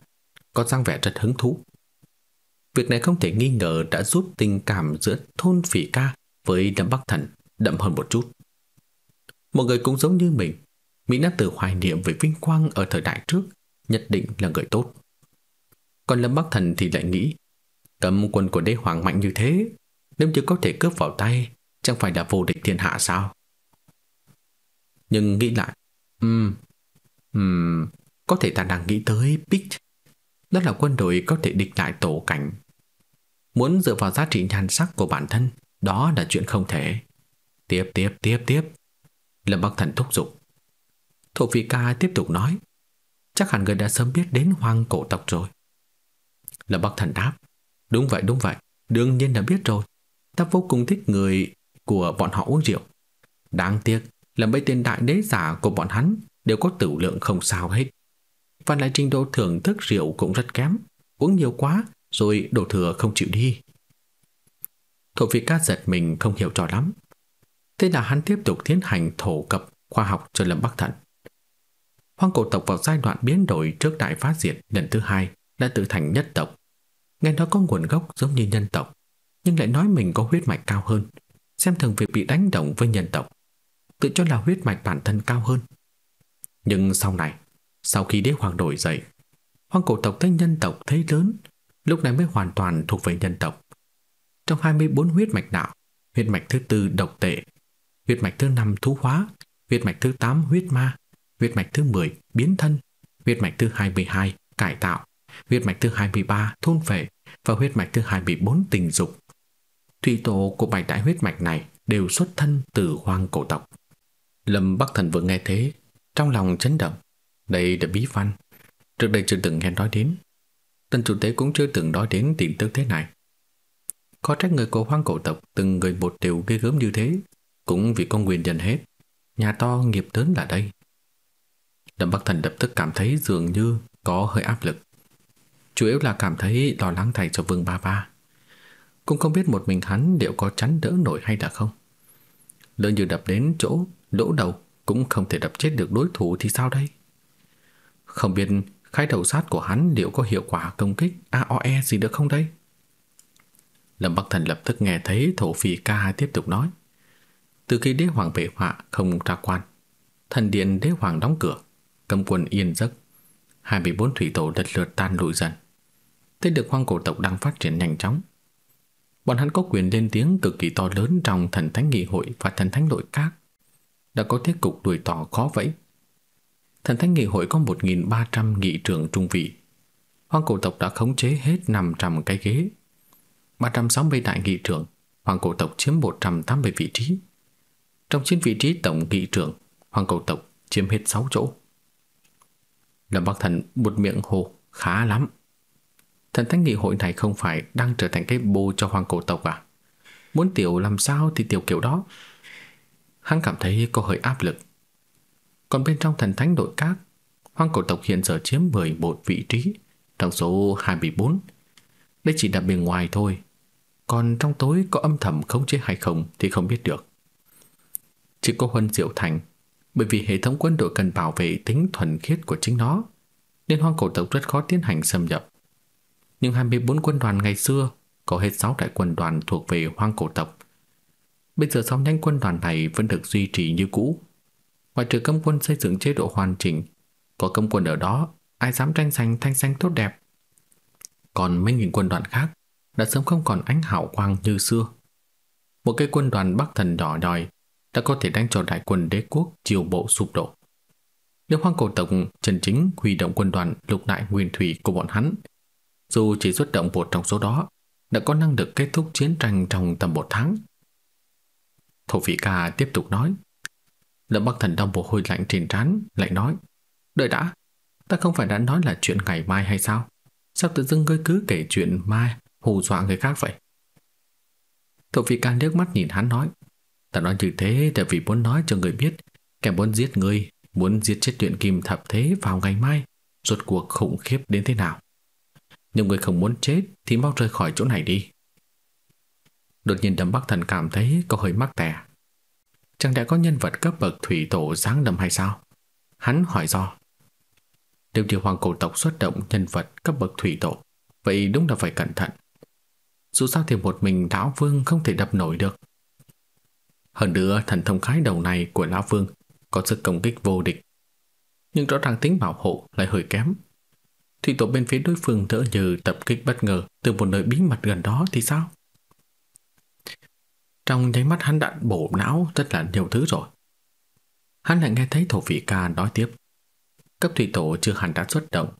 có dáng vẻ rất hứng thú. Việc này không thể nghi ngờ đã giúp tình cảm giữa thôn phỉ ca với đậm bắc thần đậm hơn một chút. một người cũng giống như mình, Mỹ Nam Tử hoài niệm về vinh quang ở thời đại trước, nhất định là người tốt. Còn Lâm Bắc Thần thì lại nghĩ, cầm quân của đế hoàng mạnh như thế, nếu chưa có thể cướp vào tay, chẳng phải là vô địch thiên hạ sao? Nhưng nghĩ lại, ừm, um, ừm, um, có thể ta đang nghĩ tới Bích đó là quân đội có thể địch lại tổ cảnh Muốn dựa vào giá trị nhan sắc của bản thân Đó là chuyện không thể Tiếp tiếp tiếp tiếp Lâm Bắc Thần thúc giục Thổ Phi Ca tiếp tục nói Chắc hẳn người đã sớm biết đến hoang cổ tộc rồi Lâm Bắc Thần đáp Đúng vậy đúng vậy Đương nhiên đã biết rồi Ta vô cùng thích người của bọn họ uống rượu Đáng tiếc là mấy tên đại đế giả của bọn hắn Đều có tử lượng không sao hết và lại trình độ thưởng thức rượu cũng rất kém, uống nhiều quá rồi đổ thừa không chịu đi. Thổ Phi Ca giật mình không hiểu rõ lắm. Thế là hắn tiếp tục tiến hành thổ cập khoa học cho Lâm Bắc Thận. Hoang cổ tộc vào giai đoạn biến đổi trước đại phát diệt lần thứ hai đã tự thành nhất tộc. Nghe nói có nguồn gốc giống như nhân tộc, nhưng lại nói mình có huyết mạch cao hơn, xem thường việc bị đánh động với nhân tộc, tự cho là huyết mạch bản thân cao hơn. Nhưng sau này, sau khi đế hoàng đổi dậy, hoàng cổ tộc tới nhân tộc thấy lớn, lúc này mới hoàn toàn thuộc về nhân tộc. Trong 24 huyết mạch đạo, huyết mạch thứ tư độc tệ, huyết mạch thứ năm thú hóa, huyết mạch thứ tám huyết ma, huyết mạch thứ mười biến thân, huyết mạch thứ hai mươi hai cải tạo, huyết mạch thứ hai mươi ba thôn phệ và huyết mạch thứ hai mươi bốn tình dục. Thủy tổ của bảy đại huyết mạch này đều xuất thân từ hoàng cổ tộc. Lâm Bắc Thần vừa nghe thế, trong lòng chấn động, đây là bí văn Trước đây chưa từng nghe nói đến Tân chủ tế cũng chưa từng nói đến tin tức thế này Có trách người của hoang cổ tộc Từng người một đều ghê gớm như thế Cũng vì con quyền dần hết Nhà to nghiệp lớn là đây Lâm Bắc Thần đập tức cảm thấy dường như Có hơi áp lực Chủ yếu là cảm thấy lo lắng thầy cho Vương Ba Ba Cũng không biết một mình hắn Liệu có tránh đỡ nổi hay là không Lỡ như đập đến chỗ lỗ đầu Cũng không thể đập chết được đối thủ thì sao đây không biết khai đầu sát của hắn liệu có hiệu quả công kích AOE gì được không đây? Lâm Bắc Thần lập tức nghe thấy thổ phi ca tiếp tục nói. Từ khi đế hoàng bệ họa không ra quan, thần điện đế hoàng đóng cửa, cầm quân yên giấc. 24 thủy tổ lật lượt tan lụi dần. Thế được hoang cổ tộc đang phát triển nhanh chóng. Bọn hắn có quyền lên tiếng cực kỳ to lớn trong thần thánh nghị hội và thần thánh nội các. Đã có thiết cục đuổi tỏ khó vẫy Thần Thánh Nghị hội có 1.300 nghị trưởng trung vị. Hoàng cổ tộc đã khống chế hết 500 cái ghế. 360 đại nghị trưởng, hoàng cổ tộc chiếm 180 vị trí. Trong chiến vị trí tổng nghị trưởng, hoàng cổ tộc chiếm hết 6 chỗ. Lâm Bắc Thần một miệng hồ, khá lắm. Thần Thánh Nghị hội này không phải đang trở thành cái bô cho hoàng cổ tộc à? Muốn tiểu làm sao thì tiểu kiểu đó. Hắn cảm thấy có hơi áp lực. Còn bên trong thần thánh đội các, hoang cổ tộc hiện giờ chiếm 11 vị trí trong số 24. Đây chỉ là bên ngoài thôi, còn trong tối có âm thầm không chế hay không thì không biết được. Chỉ có Huân Diệu Thành, bởi vì hệ thống quân đội cần bảo vệ tính thuần khiết của chính nó, nên hoang cổ tộc rất khó tiến hành xâm nhập. Nhưng 24 quân đoàn ngày xưa có hết 6 đại quân đoàn thuộc về hoang cổ tộc. Bây giờ sóng nhánh quân đoàn này vẫn được duy trì như cũ, Ngoại trừ cấm quân xây dựng chế độ hoàn chỉnh Có cấm quân ở đó Ai dám tranh giành thanh danh tốt đẹp Còn mấy nghìn quân đoàn khác Đã sớm không còn ánh hảo quang như xưa Một cái quân đoàn bắc thần đỏ nhòi Đã có thể đánh cho đại quân đế quốc Chiều bộ sụp đổ Nếu hoang cổ tổng Trần Chính huy động quân đoàn Lục đại nguyên thủy của bọn hắn Dù chỉ xuất động một trong số đó Đã có năng lực kết thúc chiến tranh trong tầm một tháng Thổ Phỉ Ca tiếp tục nói Lâm Bắc Thần đau mồ hôi lạnh trên trán, lại nói: "Đợi đã, ta không phải đã nói là chuyện ngày mai hay sao? Sao tự dưng ngươi cứ kể chuyện mai hù dọa người khác vậy?" Thổ Phi ca liếc mắt nhìn hắn nói: "Ta nói như thế là vì muốn nói cho người biết, kẻ muốn giết ngươi, muốn giết chết Tuyện Kim thập thế vào ngày mai, rốt cuộc khủng khiếp đến thế nào. Nhưng người không muốn chết thì mau rời khỏi chỗ này đi." Đột nhiên Đầm Bắc Thần cảm thấy có hơi mắc tè. Chẳng lẽ có nhân vật cấp bậc thủy tổ giáng lâm hay sao? Hắn hỏi do. Nếu như hoàng cổ tộc xuất động nhân vật cấp bậc thủy tổ, vậy đúng là phải cẩn thận. Dù sao thì một mình Lão Vương không thể đập nổi được. Hơn nữa thần thông khái đầu này của Lão Vương có sức công kích vô địch. Nhưng rõ ràng tính bảo hộ lại hơi kém. Thủy tổ bên phía đối phương đỡ như tập kích bất ngờ từ một nơi bí mật gần đó thì sao? Trong nháy mắt hắn đã bổ não rất là nhiều thứ rồi. Hắn lại nghe thấy thổ phỉ ca nói tiếp. Cấp thủy tổ chưa hẳn đã xuất động.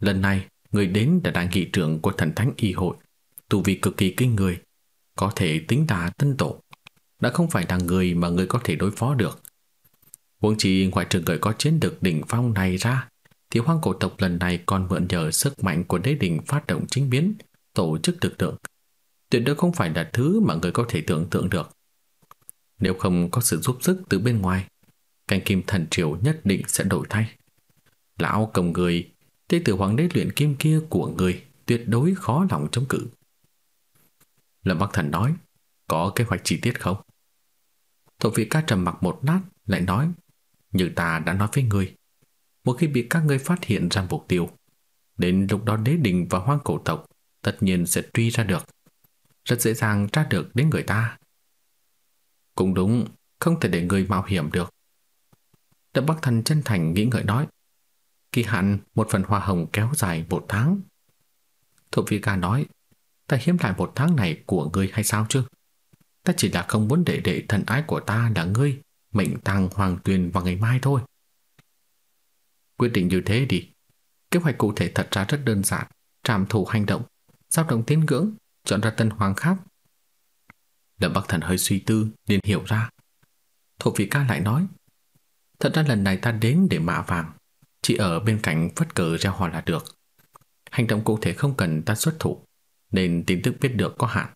Lần này, người đến đã đại nghị trưởng của thần thánh y hội. Tu vi cực kỳ kinh người. Có thể tính là tân tổ. Đã không phải là người mà người có thể đối phó được. Quân chỉ ngoại trưởng người có chiến được đỉnh phong này ra, thì hoang cổ tộc lần này còn mượn nhờ sức mạnh của đế đình phát động chính biến, tổ chức thực tượng, tuyệt đối không phải là thứ mà người có thể tưởng tượng được. Nếu không có sự giúp sức từ bên ngoài, canh kim thần triều nhất định sẽ đổi thay. Lão cầm người, tế tử hoàng đế luyện kim kia của người tuyệt đối khó lòng chống cự. Lâm Bắc Thần nói, có kế hoạch chi tiết không? Thổ vị ca trầm mặc một lát lại nói, như ta đã nói với người, một khi bị các ngươi phát hiện ra mục tiêu, đến lúc đó đế đình và hoang cổ tộc tất nhiên sẽ truy ra được rất dễ dàng tra được đến người ta. Cũng đúng, không thể để người mạo hiểm được. Đậm Bắc Thần chân thành nghĩ ngợi nói. Kỳ hạn một phần hoa hồng kéo dài một tháng. Thượng phi ca nói, ta hiếm lại một tháng này của ngươi hay sao chứ? Ta chỉ là không muốn để đệ thần ái của ta là ngươi, mệnh tăng hoàng tuyền vào ngày mai thôi. Quyết định như thế đi. Kế hoạch cụ thể thật ra rất đơn giản, trạm thủ hành động, giao động tín ngưỡng, chọn ra tân hoàng khác. lâm Bắc Thần hơi suy tư liền hiểu ra. Thổ Phỉ Ca lại nói, thật ra lần này ta đến để mạ vàng, chỉ ở bên cạnh phất cờ ra hòa là được. Hành động cụ thể không cần ta xuất thủ, nên tin tức biết được có hạn.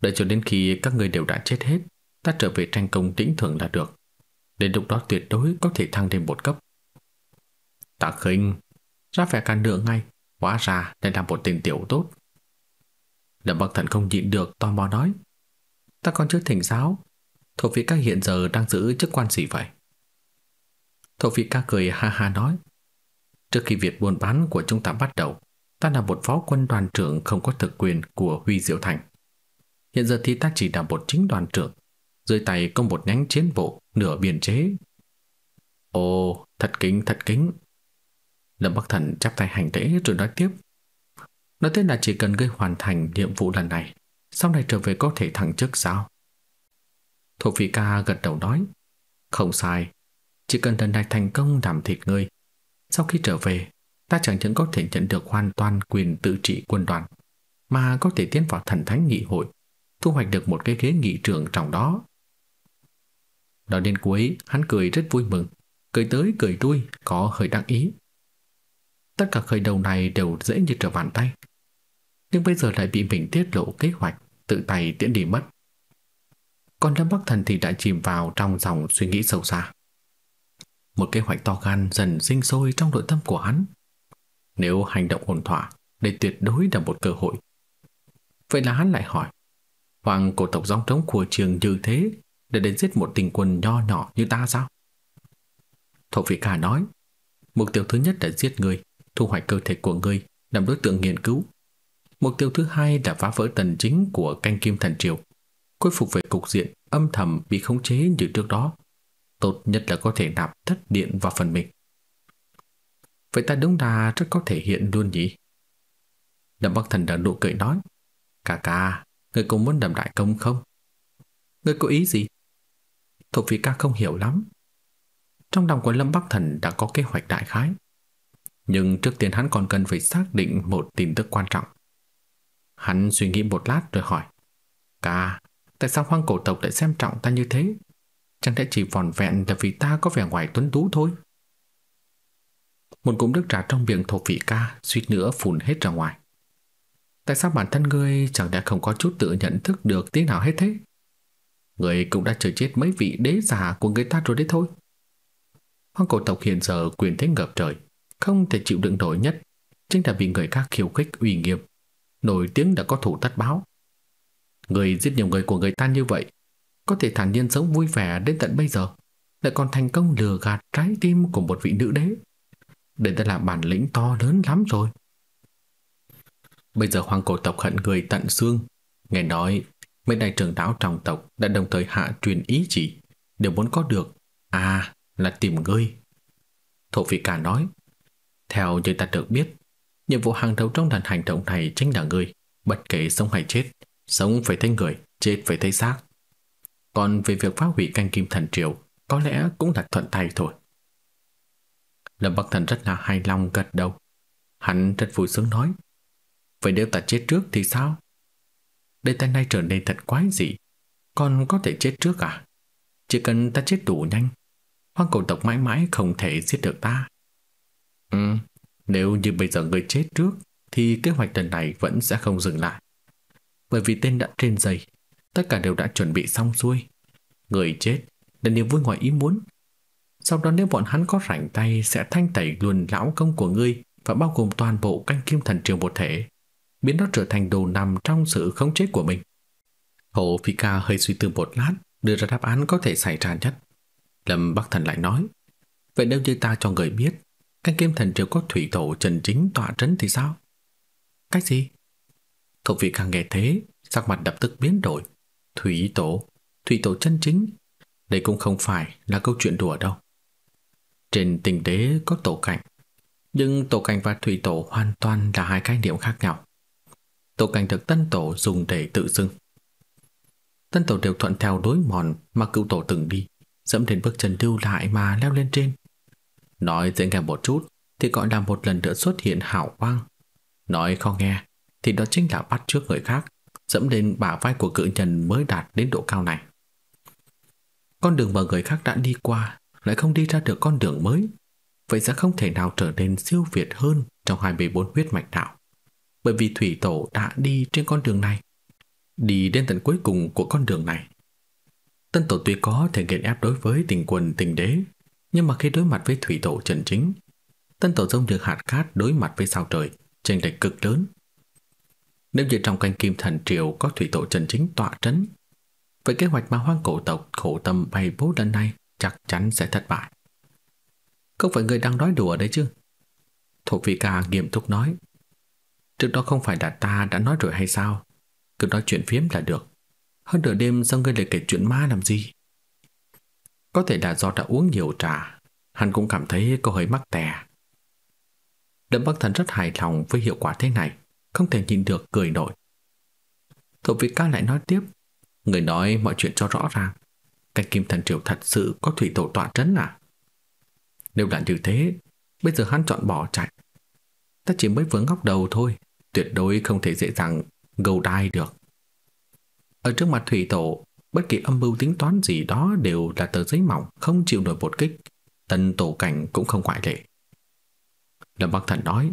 Đợi cho đến khi các người đều đã chết hết, ta trở về tranh công tĩnh thưởng là được. Đến lúc đó tuyệt đối có thể thăng thêm một cấp. Tạ khinh, ra vẻ càng đường ngay, hóa ra đây là một tình tiểu tốt. Lâm Bắc Thần không nhịn được tò mò nói Ta còn chưa thỉnh giáo Thổ phỉ ca hiện giờ đang giữ chức quan gì vậy Thổ phỉ ca cười ha ha nói Trước khi việc buôn bán của chúng ta bắt đầu Ta là một phó quân đoàn trưởng không có thực quyền của Huy Diệu Thành Hiện giờ thì ta chỉ là một chính đoàn trưởng Dưới tay có một nhánh chiến bộ Nửa biên chế Ồ, thật kính thật kính Lâm Bắc Thần chắp tay hành lễ rồi nói tiếp Nói thế là chỉ cần ngươi hoàn thành nhiệm vụ lần này, sau này trở về có thể thẳng chức sao? Thổ phỉ ca gật đầu nói, không sai, chỉ cần lần này thành công đảm thịt ngươi, sau khi trở về, ta chẳng những có thể nhận được hoàn toàn quyền tự trị quân đoàn, mà có thể tiến vào thần thánh nghị hội, thu hoạch được một cái ghế nghị trường trong đó. Nói đến cuối, hắn cười rất vui mừng, cười tới cười đuôi có hơi đắc ý. Tất cả khởi đầu này đều dễ như trở bàn tay nhưng bây giờ lại bị mình tiết lộ kế hoạch, tự tay tiễn đi mất. Còn Lâm Bắc Thần thì đã chìm vào trong dòng suy nghĩ sâu xa. Một kế hoạch to gan dần sinh sôi trong nội tâm của hắn. Nếu hành động ổn thỏa, đây tuyệt đối là một cơ hội. Vậy là hắn lại hỏi, hoàng cổ tộc gióng trống của trường như thế để đến giết một tình quân nho nhỏ như ta sao? Thổ phỉ cả nói, mục tiêu thứ nhất là giết người, thu hoạch cơ thể của người, làm đối tượng nghiên cứu. Mục tiêu thứ hai là phá vỡ tần chính của canh kim thần triều, khôi phục về cục diện âm thầm bị khống chế như trước đó. Tốt nhất là có thể nạp thất điện vào phần mình. Vậy ta đúng là rất có thể hiện luôn nhỉ? Lâm Bắc Thần đã nụ cười nói. Cà ca, người cũng muốn đầm đại công không? Người có ý gì? Thục phi ca không hiểu lắm. Trong lòng của Lâm Bắc Thần đã có kế hoạch đại khái. Nhưng trước tiên hắn còn cần phải xác định một tin tức quan trọng. Hắn suy nghĩ một lát rồi hỏi Cà, tại sao hoang cổ tộc lại xem trọng ta như thế? Chẳng lẽ chỉ vòn vẹn là vì ta có vẻ ngoài tuấn tú thôi? Một cụm nước trà trong miệng thổ phỉ ca suýt nữa phun hết ra ngoài. Tại sao bản thân ngươi chẳng lẽ không có chút tự nhận thức được tiếng nào hết thế? Ngươi cũng đã chờ chết mấy vị đế giả của người ta rồi đấy thôi. Hoang cổ tộc hiện giờ quyền thế ngập trời, không thể chịu đựng nổi nhất, chính là vì người khác khiêu khích uy nghiêm nổi tiếng đã có thủ thất báo. Người giết nhiều người của người ta như vậy, có thể thản nhiên sống vui vẻ đến tận bây giờ, lại còn thành công lừa gạt trái tim của một vị nữ đế. Đây đã là bản lĩnh to lớn lắm rồi. Bây giờ hoàng cổ tộc hận người tận xương, nghe nói mấy đại trưởng lão trong tộc đã đồng thời hạ truyền ý chỉ, đều muốn có được, à là tìm ngươi. Thổ phỉ cả nói, theo như ta được biết, Nhiệm vụ hàng đầu trong đàn hành động này chính là người Bất kể sống hay chết Sống phải thấy người, chết phải thấy xác Còn về việc phá hủy canh kim thần triều Có lẽ cũng là thuận tay thôi Lâm Bắc Thần rất là hài lòng gật đầu Hắn rất vui sướng nói Vậy nếu ta chết trước thì sao? Đây tay nay trở nên thật quái gì? Còn có thể chết trước à? Chỉ cần ta chết đủ nhanh Hoang cổ tộc mãi mãi không thể giết được ta Ừ, nếu như bây giờ người chết trước thì kế hoạch lần này vẫn sẽ không dừng lại. Bởi vì tên đã trên giày, tất cả đều đã chuẩn bị xong xuôi. Người chết là niềm vui ngoài ý muốn. Sau đó nếu bọn hắn có rảnh tay sẽ thanh tẩy luôn lão công của ngươi và bao gồm toàn bộ canh kim thần trường một thể, biến nó trở thành đồ nằm trong sự khống chế của mình. Hồ Phi Ca hơi suy tư một lát, đưa ra đáp án có thể xảy ra nhất. Lâm Bắc Thần lại nói, vậy nếu như ta cho người biết cái kim thần triều có thủy tổ trần chính tọa trấn thì sao? cái gì? Cậu vị càng nghe thế, sắc mặt đập tức biến đổi. Thủy tổ, thủy tổ chân chính. Đây cũng không phải là câu chuyện đùa đâu. Trên tình đế có tổ cảnh, nhưng tổ cảnh và thủy tổ hoàn toàn là hai khái niệm khác nhau. Tổ cảnh được tân tổ dùng để tự xưng. Tân tổ đều thuận theo đối mòn mà cựu tổ từng đi, dẫm đến bước chân lưu lại mà leo lên trên. Nói dễ nghe một chút thì gọi là một lần nữa xuất hiện hảo quang. Nói khó nghe thì đó chính là bắt trước người khác, dẫm lên bả vai của cự nhân mới đạt đến độ cao này. Con đường mà người khác đã đi qua lại không đi ra được con đường mới, vậy sẽ không thể nào trở nên siêu việt hơn trong 24 huyết mạch đạo. Bởi vì thủy tổ đã đi trên con đường này, đi đến tận cuối cùng của con đường này. Tân tổ tuy có thể nghiền ép đối với tình quần tình đế nhưng mà khi đối mặt với thủy tổ trận chính, tân tổ tông được hạt cát đối mặt với sao trời, chênh lệch cực lớn. Nếu như trong canh kim thần triều có thủy tổ trận chính tọa trấn, vậy kế hoạch mà hoang cổ tộc khổ tâm bày bố lần này chắc chắn sẽ thất bại. Không phải người đang nói đùa đấy chứ? Thục vị ca nghiêm túc nói. Trước đó không phải là ta đã nói rồi hay sao? Cứ nói chuyện phiếm là được. Hơn nửa đêm sao ngươi lại kể chuyện ma làm gì? Có thể là do đã uống nhiều trà, hắn cũng cảm thấy có hơi mắc tè. Đâm Bác Thần rất hài lòng với hiệu quả thế này, không thể nhìn được cười nổi. Thổ vị ca lại nói tiếp, người nói mọi chuyện cho rõ ràng. Cái kim thần triều thật sự có thủy tổ tọa trấn à? Nếu là như thế, bây giờ hắn chọn bỏ chạy. Ta chỉ mới vướng góc đầu thôi, tuyệt đối không thể dễ dàng gầu đai được. Ở trước mặt thủy tổ, bất kỳ âm mưu tính toán gì đó đều là tờ giấy mỏng không chịu nổi một kích, tần tổ cảnh cũng không ngoại lệ. Lâm Bắc Thần nói,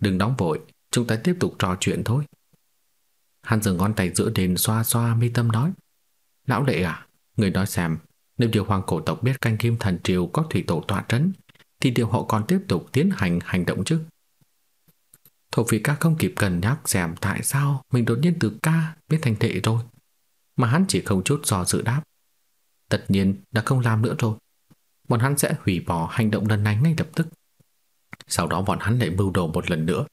đừng nóng vội, chúng ta tiếp tục trò chuyện thôi. Hắn dừng ngón tay giữa đền xoa xoa mi tâm nói, lão đệ à, người nói xem, nếu điều hoàng cổ tộc biết canh kim thần triều có thủy tổ tọa trấn, thì điều họ còn tiếp tục tiến hành hành động chứ. Thổ phi ca không kịp cần nhắc xem tại sao mình đột nhiên từ ca biết thành thệ rồi mà hắn chỉ không chút do dự đáp. Tất nhiên đã không làm nữa rồi. Bọn hắn sẽ hủy bỏ hành động lần này ngay lập tức. Sau đó bọn hắn lại mưu đồ một lần nữa,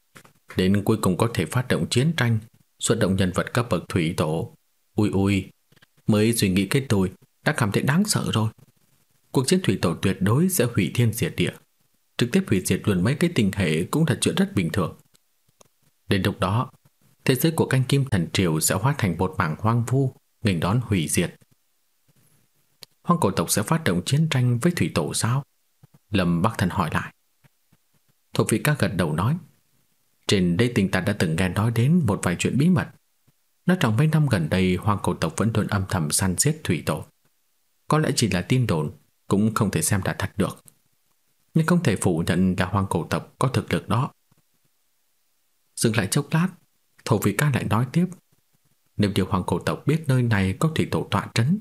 đến cuối cùng có thể phát động chiến tranh, xuất động nhân vật cấp bậc thủy tổ. Ui ui, mới suy nghĩ kết tôi đã cảm thấy đáng sợ rồi. Cuộc chiến thủy tổ tuyệt đối sẽ hủy thiên diệt địa. Trực tiếp hủy diệt luôn mấy cái tình hệ cũng là chuyện rất bình thường. Đến lúc đó, thế giới của canh kim thần triều sẽ hóa thành một mảng hoang vu, nghênh đón hủy diệt. Hoang cổ tộc sẽ phát động chiến tranh với thủy tổ sao? Lâm Bắc Thần hỏi lại. Thuộc vị các gật đầu nói, trên đây tình ta đã từng nghe nói đến một vài chuyện bí mật. Nó trong mấy năm gần đây hoang cổ tộc vẫn luôn âm thầm săn giết thủy tổ. Có lẽ chỉ là tin đồn, cũng không thể xem là thật được. Nhưng không thể phủ nhận là hoang cổ tộc có thực lực đó. Dừng lại chốc lát, Thổ vị ca lại nói tiếp nếu điều hoàng cổ tộc biết nơi này có thủy tổ tọa trấn,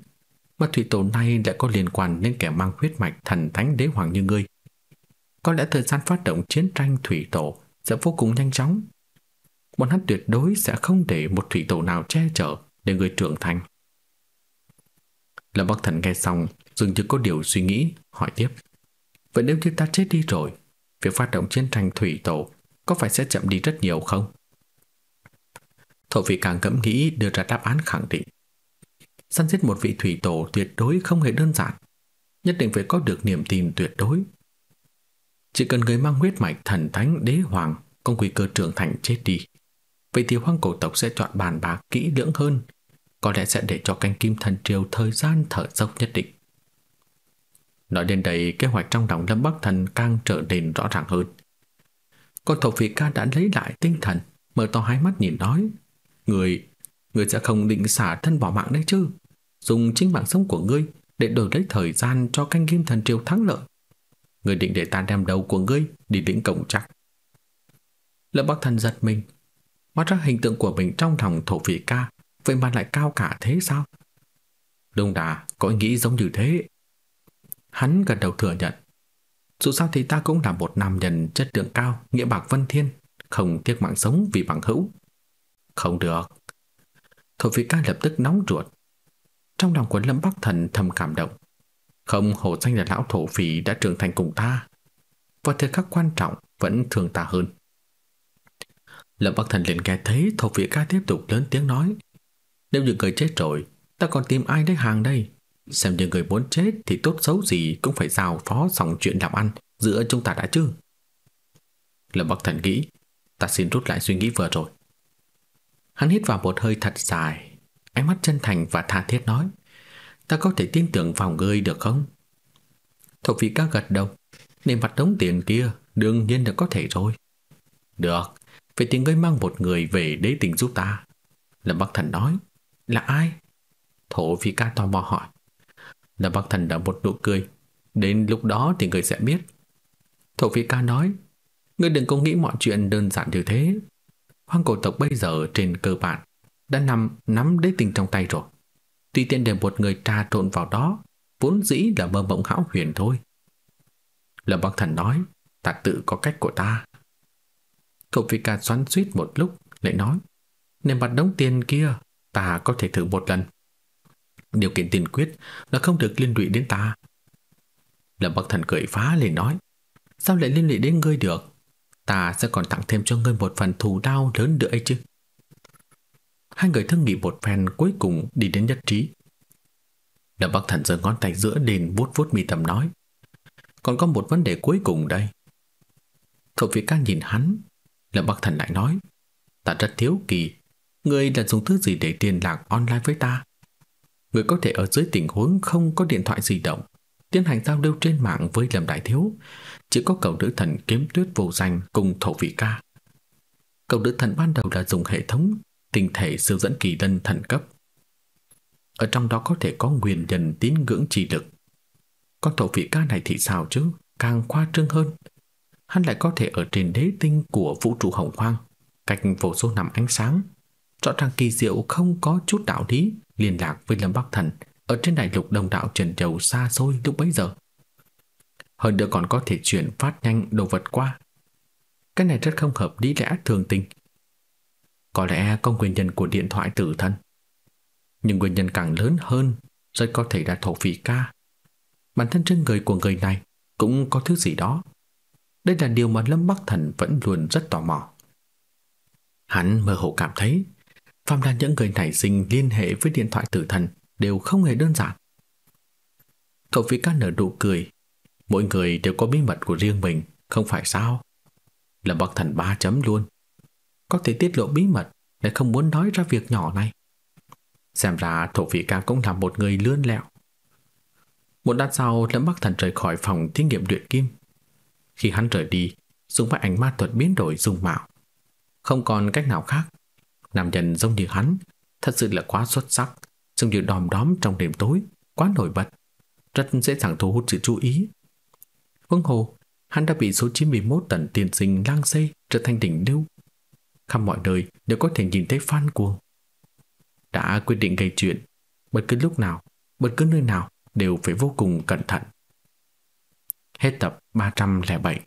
mà thủy tổ này lại có liên quan đến kẻ mang huyết mạch thần thánh đế hoàng như ngươi, có lẽ thời gian phát động chiến tranh thủy tổ sẽ vô cùng nhanh chóng. Bọn hắn tuyệt đối sẽ không để một thủy tổ nào che chở để người trưởng thành. Lâm Bắc Thần nghe xong, dường như có điều suy nghĩ, hỏi tiếp. Vậy nếu như ta chết đi rồi, việc phát động chiến tranh thủy tổ có phải sẽ chậm đi rất nhiều không? Thổ phỉ càng ngẫm nghĩ đưa ra đáp án khẳng định. Săn giết một vị thủy tổ tuyệt đối không hề đơn giản. Nhất định phải có được niềm tin tuyệt đối. Chỉ cần người mang huyết mạch thần thánh đế hoàng có quỷ cơ trưởng thành chết đi. Vậy thì hoang cổ tộc sẽ chọn bàn bạc kỹ lưỡng hơn. Có lẽ sẽ để cho canh kim thần triều thời gian thở dốc nhất định. Nói đến đây, kế hoạch trong lòng Lâm Bắc Thần càng trở nên rõ ràng hơn. Con thổ phỉ ca đã lấy lại tinh thần, mở to hai mắt nhìn nói. Người, người sẽ không định xả thân bỏ mạng đấy chứ. Dùng chính mạng sống của ngươi để đổi lấy thời gian cho canh kim thần triều thắng lợi. Người định để ta đem đầu của ngươi đi lĩnh cổng chắc. Lâm Bắc Thần giật mình. Hóa ra hình tượng của mình trong lòng thổ phỉ ca vậy mà lại cao cả thế sao? Đông Đà có nghĩ giống như thế. Hắn gật đầu thừa nhận. Dù sao thì ta cũng là một nam nhân chất lượng cao, nghĩa bạc vân thiên, không tiếc mạng sống vì bằng hữu. Không được. thổ phỉ Ca lập tức nóng ruột. Trong lòng của Lâm Bắc Thần thầm cảm động. Không hổ danh là lão thổ phỉ đã trưởng thành cùng ta. Và thời khắc quan trọng vẫn thường ta hơn. Lâm Bắc Thần liền nghe thấy thổ phỉ ca tiếp tục lớn tiếng nói. Nếu những người chết rồi, ta còn tìm ai đấy hàng đây? Xem như người muốn chết thì tốt xấu gì cũng phải giao phó xong chuyện làm ăn giữa chúng ta đã chứ. Lâm Bắc Thần nghĩ, ta xin rút lại suy nghĩ vừa rồi. Hắn hít vào một hơi thật dài, ánh mắt chân thành và tha thiết nói: "Ta có thể tin tưởng vào ngươi được không?" Thục vị ca gật đầu, nên mặt đống tiền kia đương nhiên là có thể rồi. Được, vậy thì ngươi mang một người về đế tình giúp ta. Lâm Bắc Thần nói, là ai? Thổ phi ca tò mò hỏi. Lâm Bắc Thần đã một nụ cười, đến lúc đó thì ngươi sẽ biết. Thổ phi ca nói, ngươi đừng có nghĩ mọi chuyện đơn giản như thế, hoang cổ tộc bây giờ trên cơ bản đã nằm nắm đế tình trong tay rồi. Tuy tiện để một người trà trộn vào đó, vốn dĩ là mơ mộng hão huyền thôi. Lâm Bắc Thần nói, ta tự có cách của ta. Cậu Phi Ca xoắn suýt một lúc, lại nói, nền mặt đống tiền kia, ta có thể thử một lần. Điều kiện tiền quyết là không được liên lụy đến ta. Lâm Bắc Thần cười phá lên nói, sao lại liên lụy đến ngươi được? Ta sẽ còn tặng thêm cho ngươi một phần thù đau lớn nữa ấy chứ. Hai người thương nghị một phen cuối cùng đi đến nhất trí. lâm Bắc Thần giơ ngón tay giữa đền vuốt vuốt mi tâm nói. Còn có một vấn đề cuối cùng đây. Thục Việt Cang nhìn hắn, Lâm Bắc Thần lại nói, ta rất thiếu kỳ, ngươi là dùng thứ gì để tiền lạc online với ta? Ngươi có thể ở dưới tình huống không có điện thoại di động, tiến hành giao lưu trên mạng với Lâm Đại Thiếu, chỉ có cậu nữ thần kiếm tuyết vô danh cùng thổ vị ca. cậu nữ thần ban đầu là dùng hệ thống tinh thể siêu dẫn kỳ lân thần cấp. Ở trong đó có thể có nguyên nhân tín ngưỡng trì lực. Con thổ vị ca này thì sao chứ, càng khoa trương hơn. Hắn lại có thể ở trên đế tinh của vũ trụ hồng hoang, cách vô số năm ánh sáng. Rõ ràng kỳ diệu không có chút đạo lý liên lạc với Lâm Bắc Thần – ở trên đại lục đồng đạo trần châu xa xôi lúc bấy giờ. Hơn nữa còn có thể chuyển phát nhanh đồ vật qua. Cái này rất không hợp lý lẽ thường tình. Có lẽ có nguyên nhân của điện thoại tử thân. Nhưng nguyên nhân càng lớn hơn rất có thể là thổ phỉ ca. Bản thân trên người của người này cũng có thứ gì đó. Đây là điều mà Lâm Bắc Thần vẫn luôn rất tò mò. Hắn mơ hồ cảm thấy Phạm là những người này sinh liên hệ với điện thoại tử thần đều không hề đơn giản. Cậu phi ca nở nụ cười, mỗi người đều có bí mật của riêng mình, không phải sao? Lâm Bắc thần ba chấm luôn. Có thể tiết lộ bí mật để không muốn nói ra việc nhỏ này. Xem ra thổ phỉ ca cũng là một người lươn lẹo. Một lát sau, Lâm Bắc Thần rời khỏi phòng thí nghiệm luyện kim. Khi hắn rời đi, dùng mắt ánh ma thuật biến đổi dung mạo. Không còn cách nào khác. Nam nhân giống như hắn, thật sự là quá xuất sắc, trông như đòm đóm trong đêm tối, quá nổi bật, rất dễ dàng thu hút sự chú ý. Huống hồ, hắn đã bị số 91 tận tiền sinh lang xê trở thành đỉnh lưu. Khắp mọi nơi đều có thể nhìn thấy phan cuồng. Đã quyết định gây chuyện, bất cứ lúc nào, bất cứ nơi nào đều phải vô cùng cẩn thận. Hết tập 307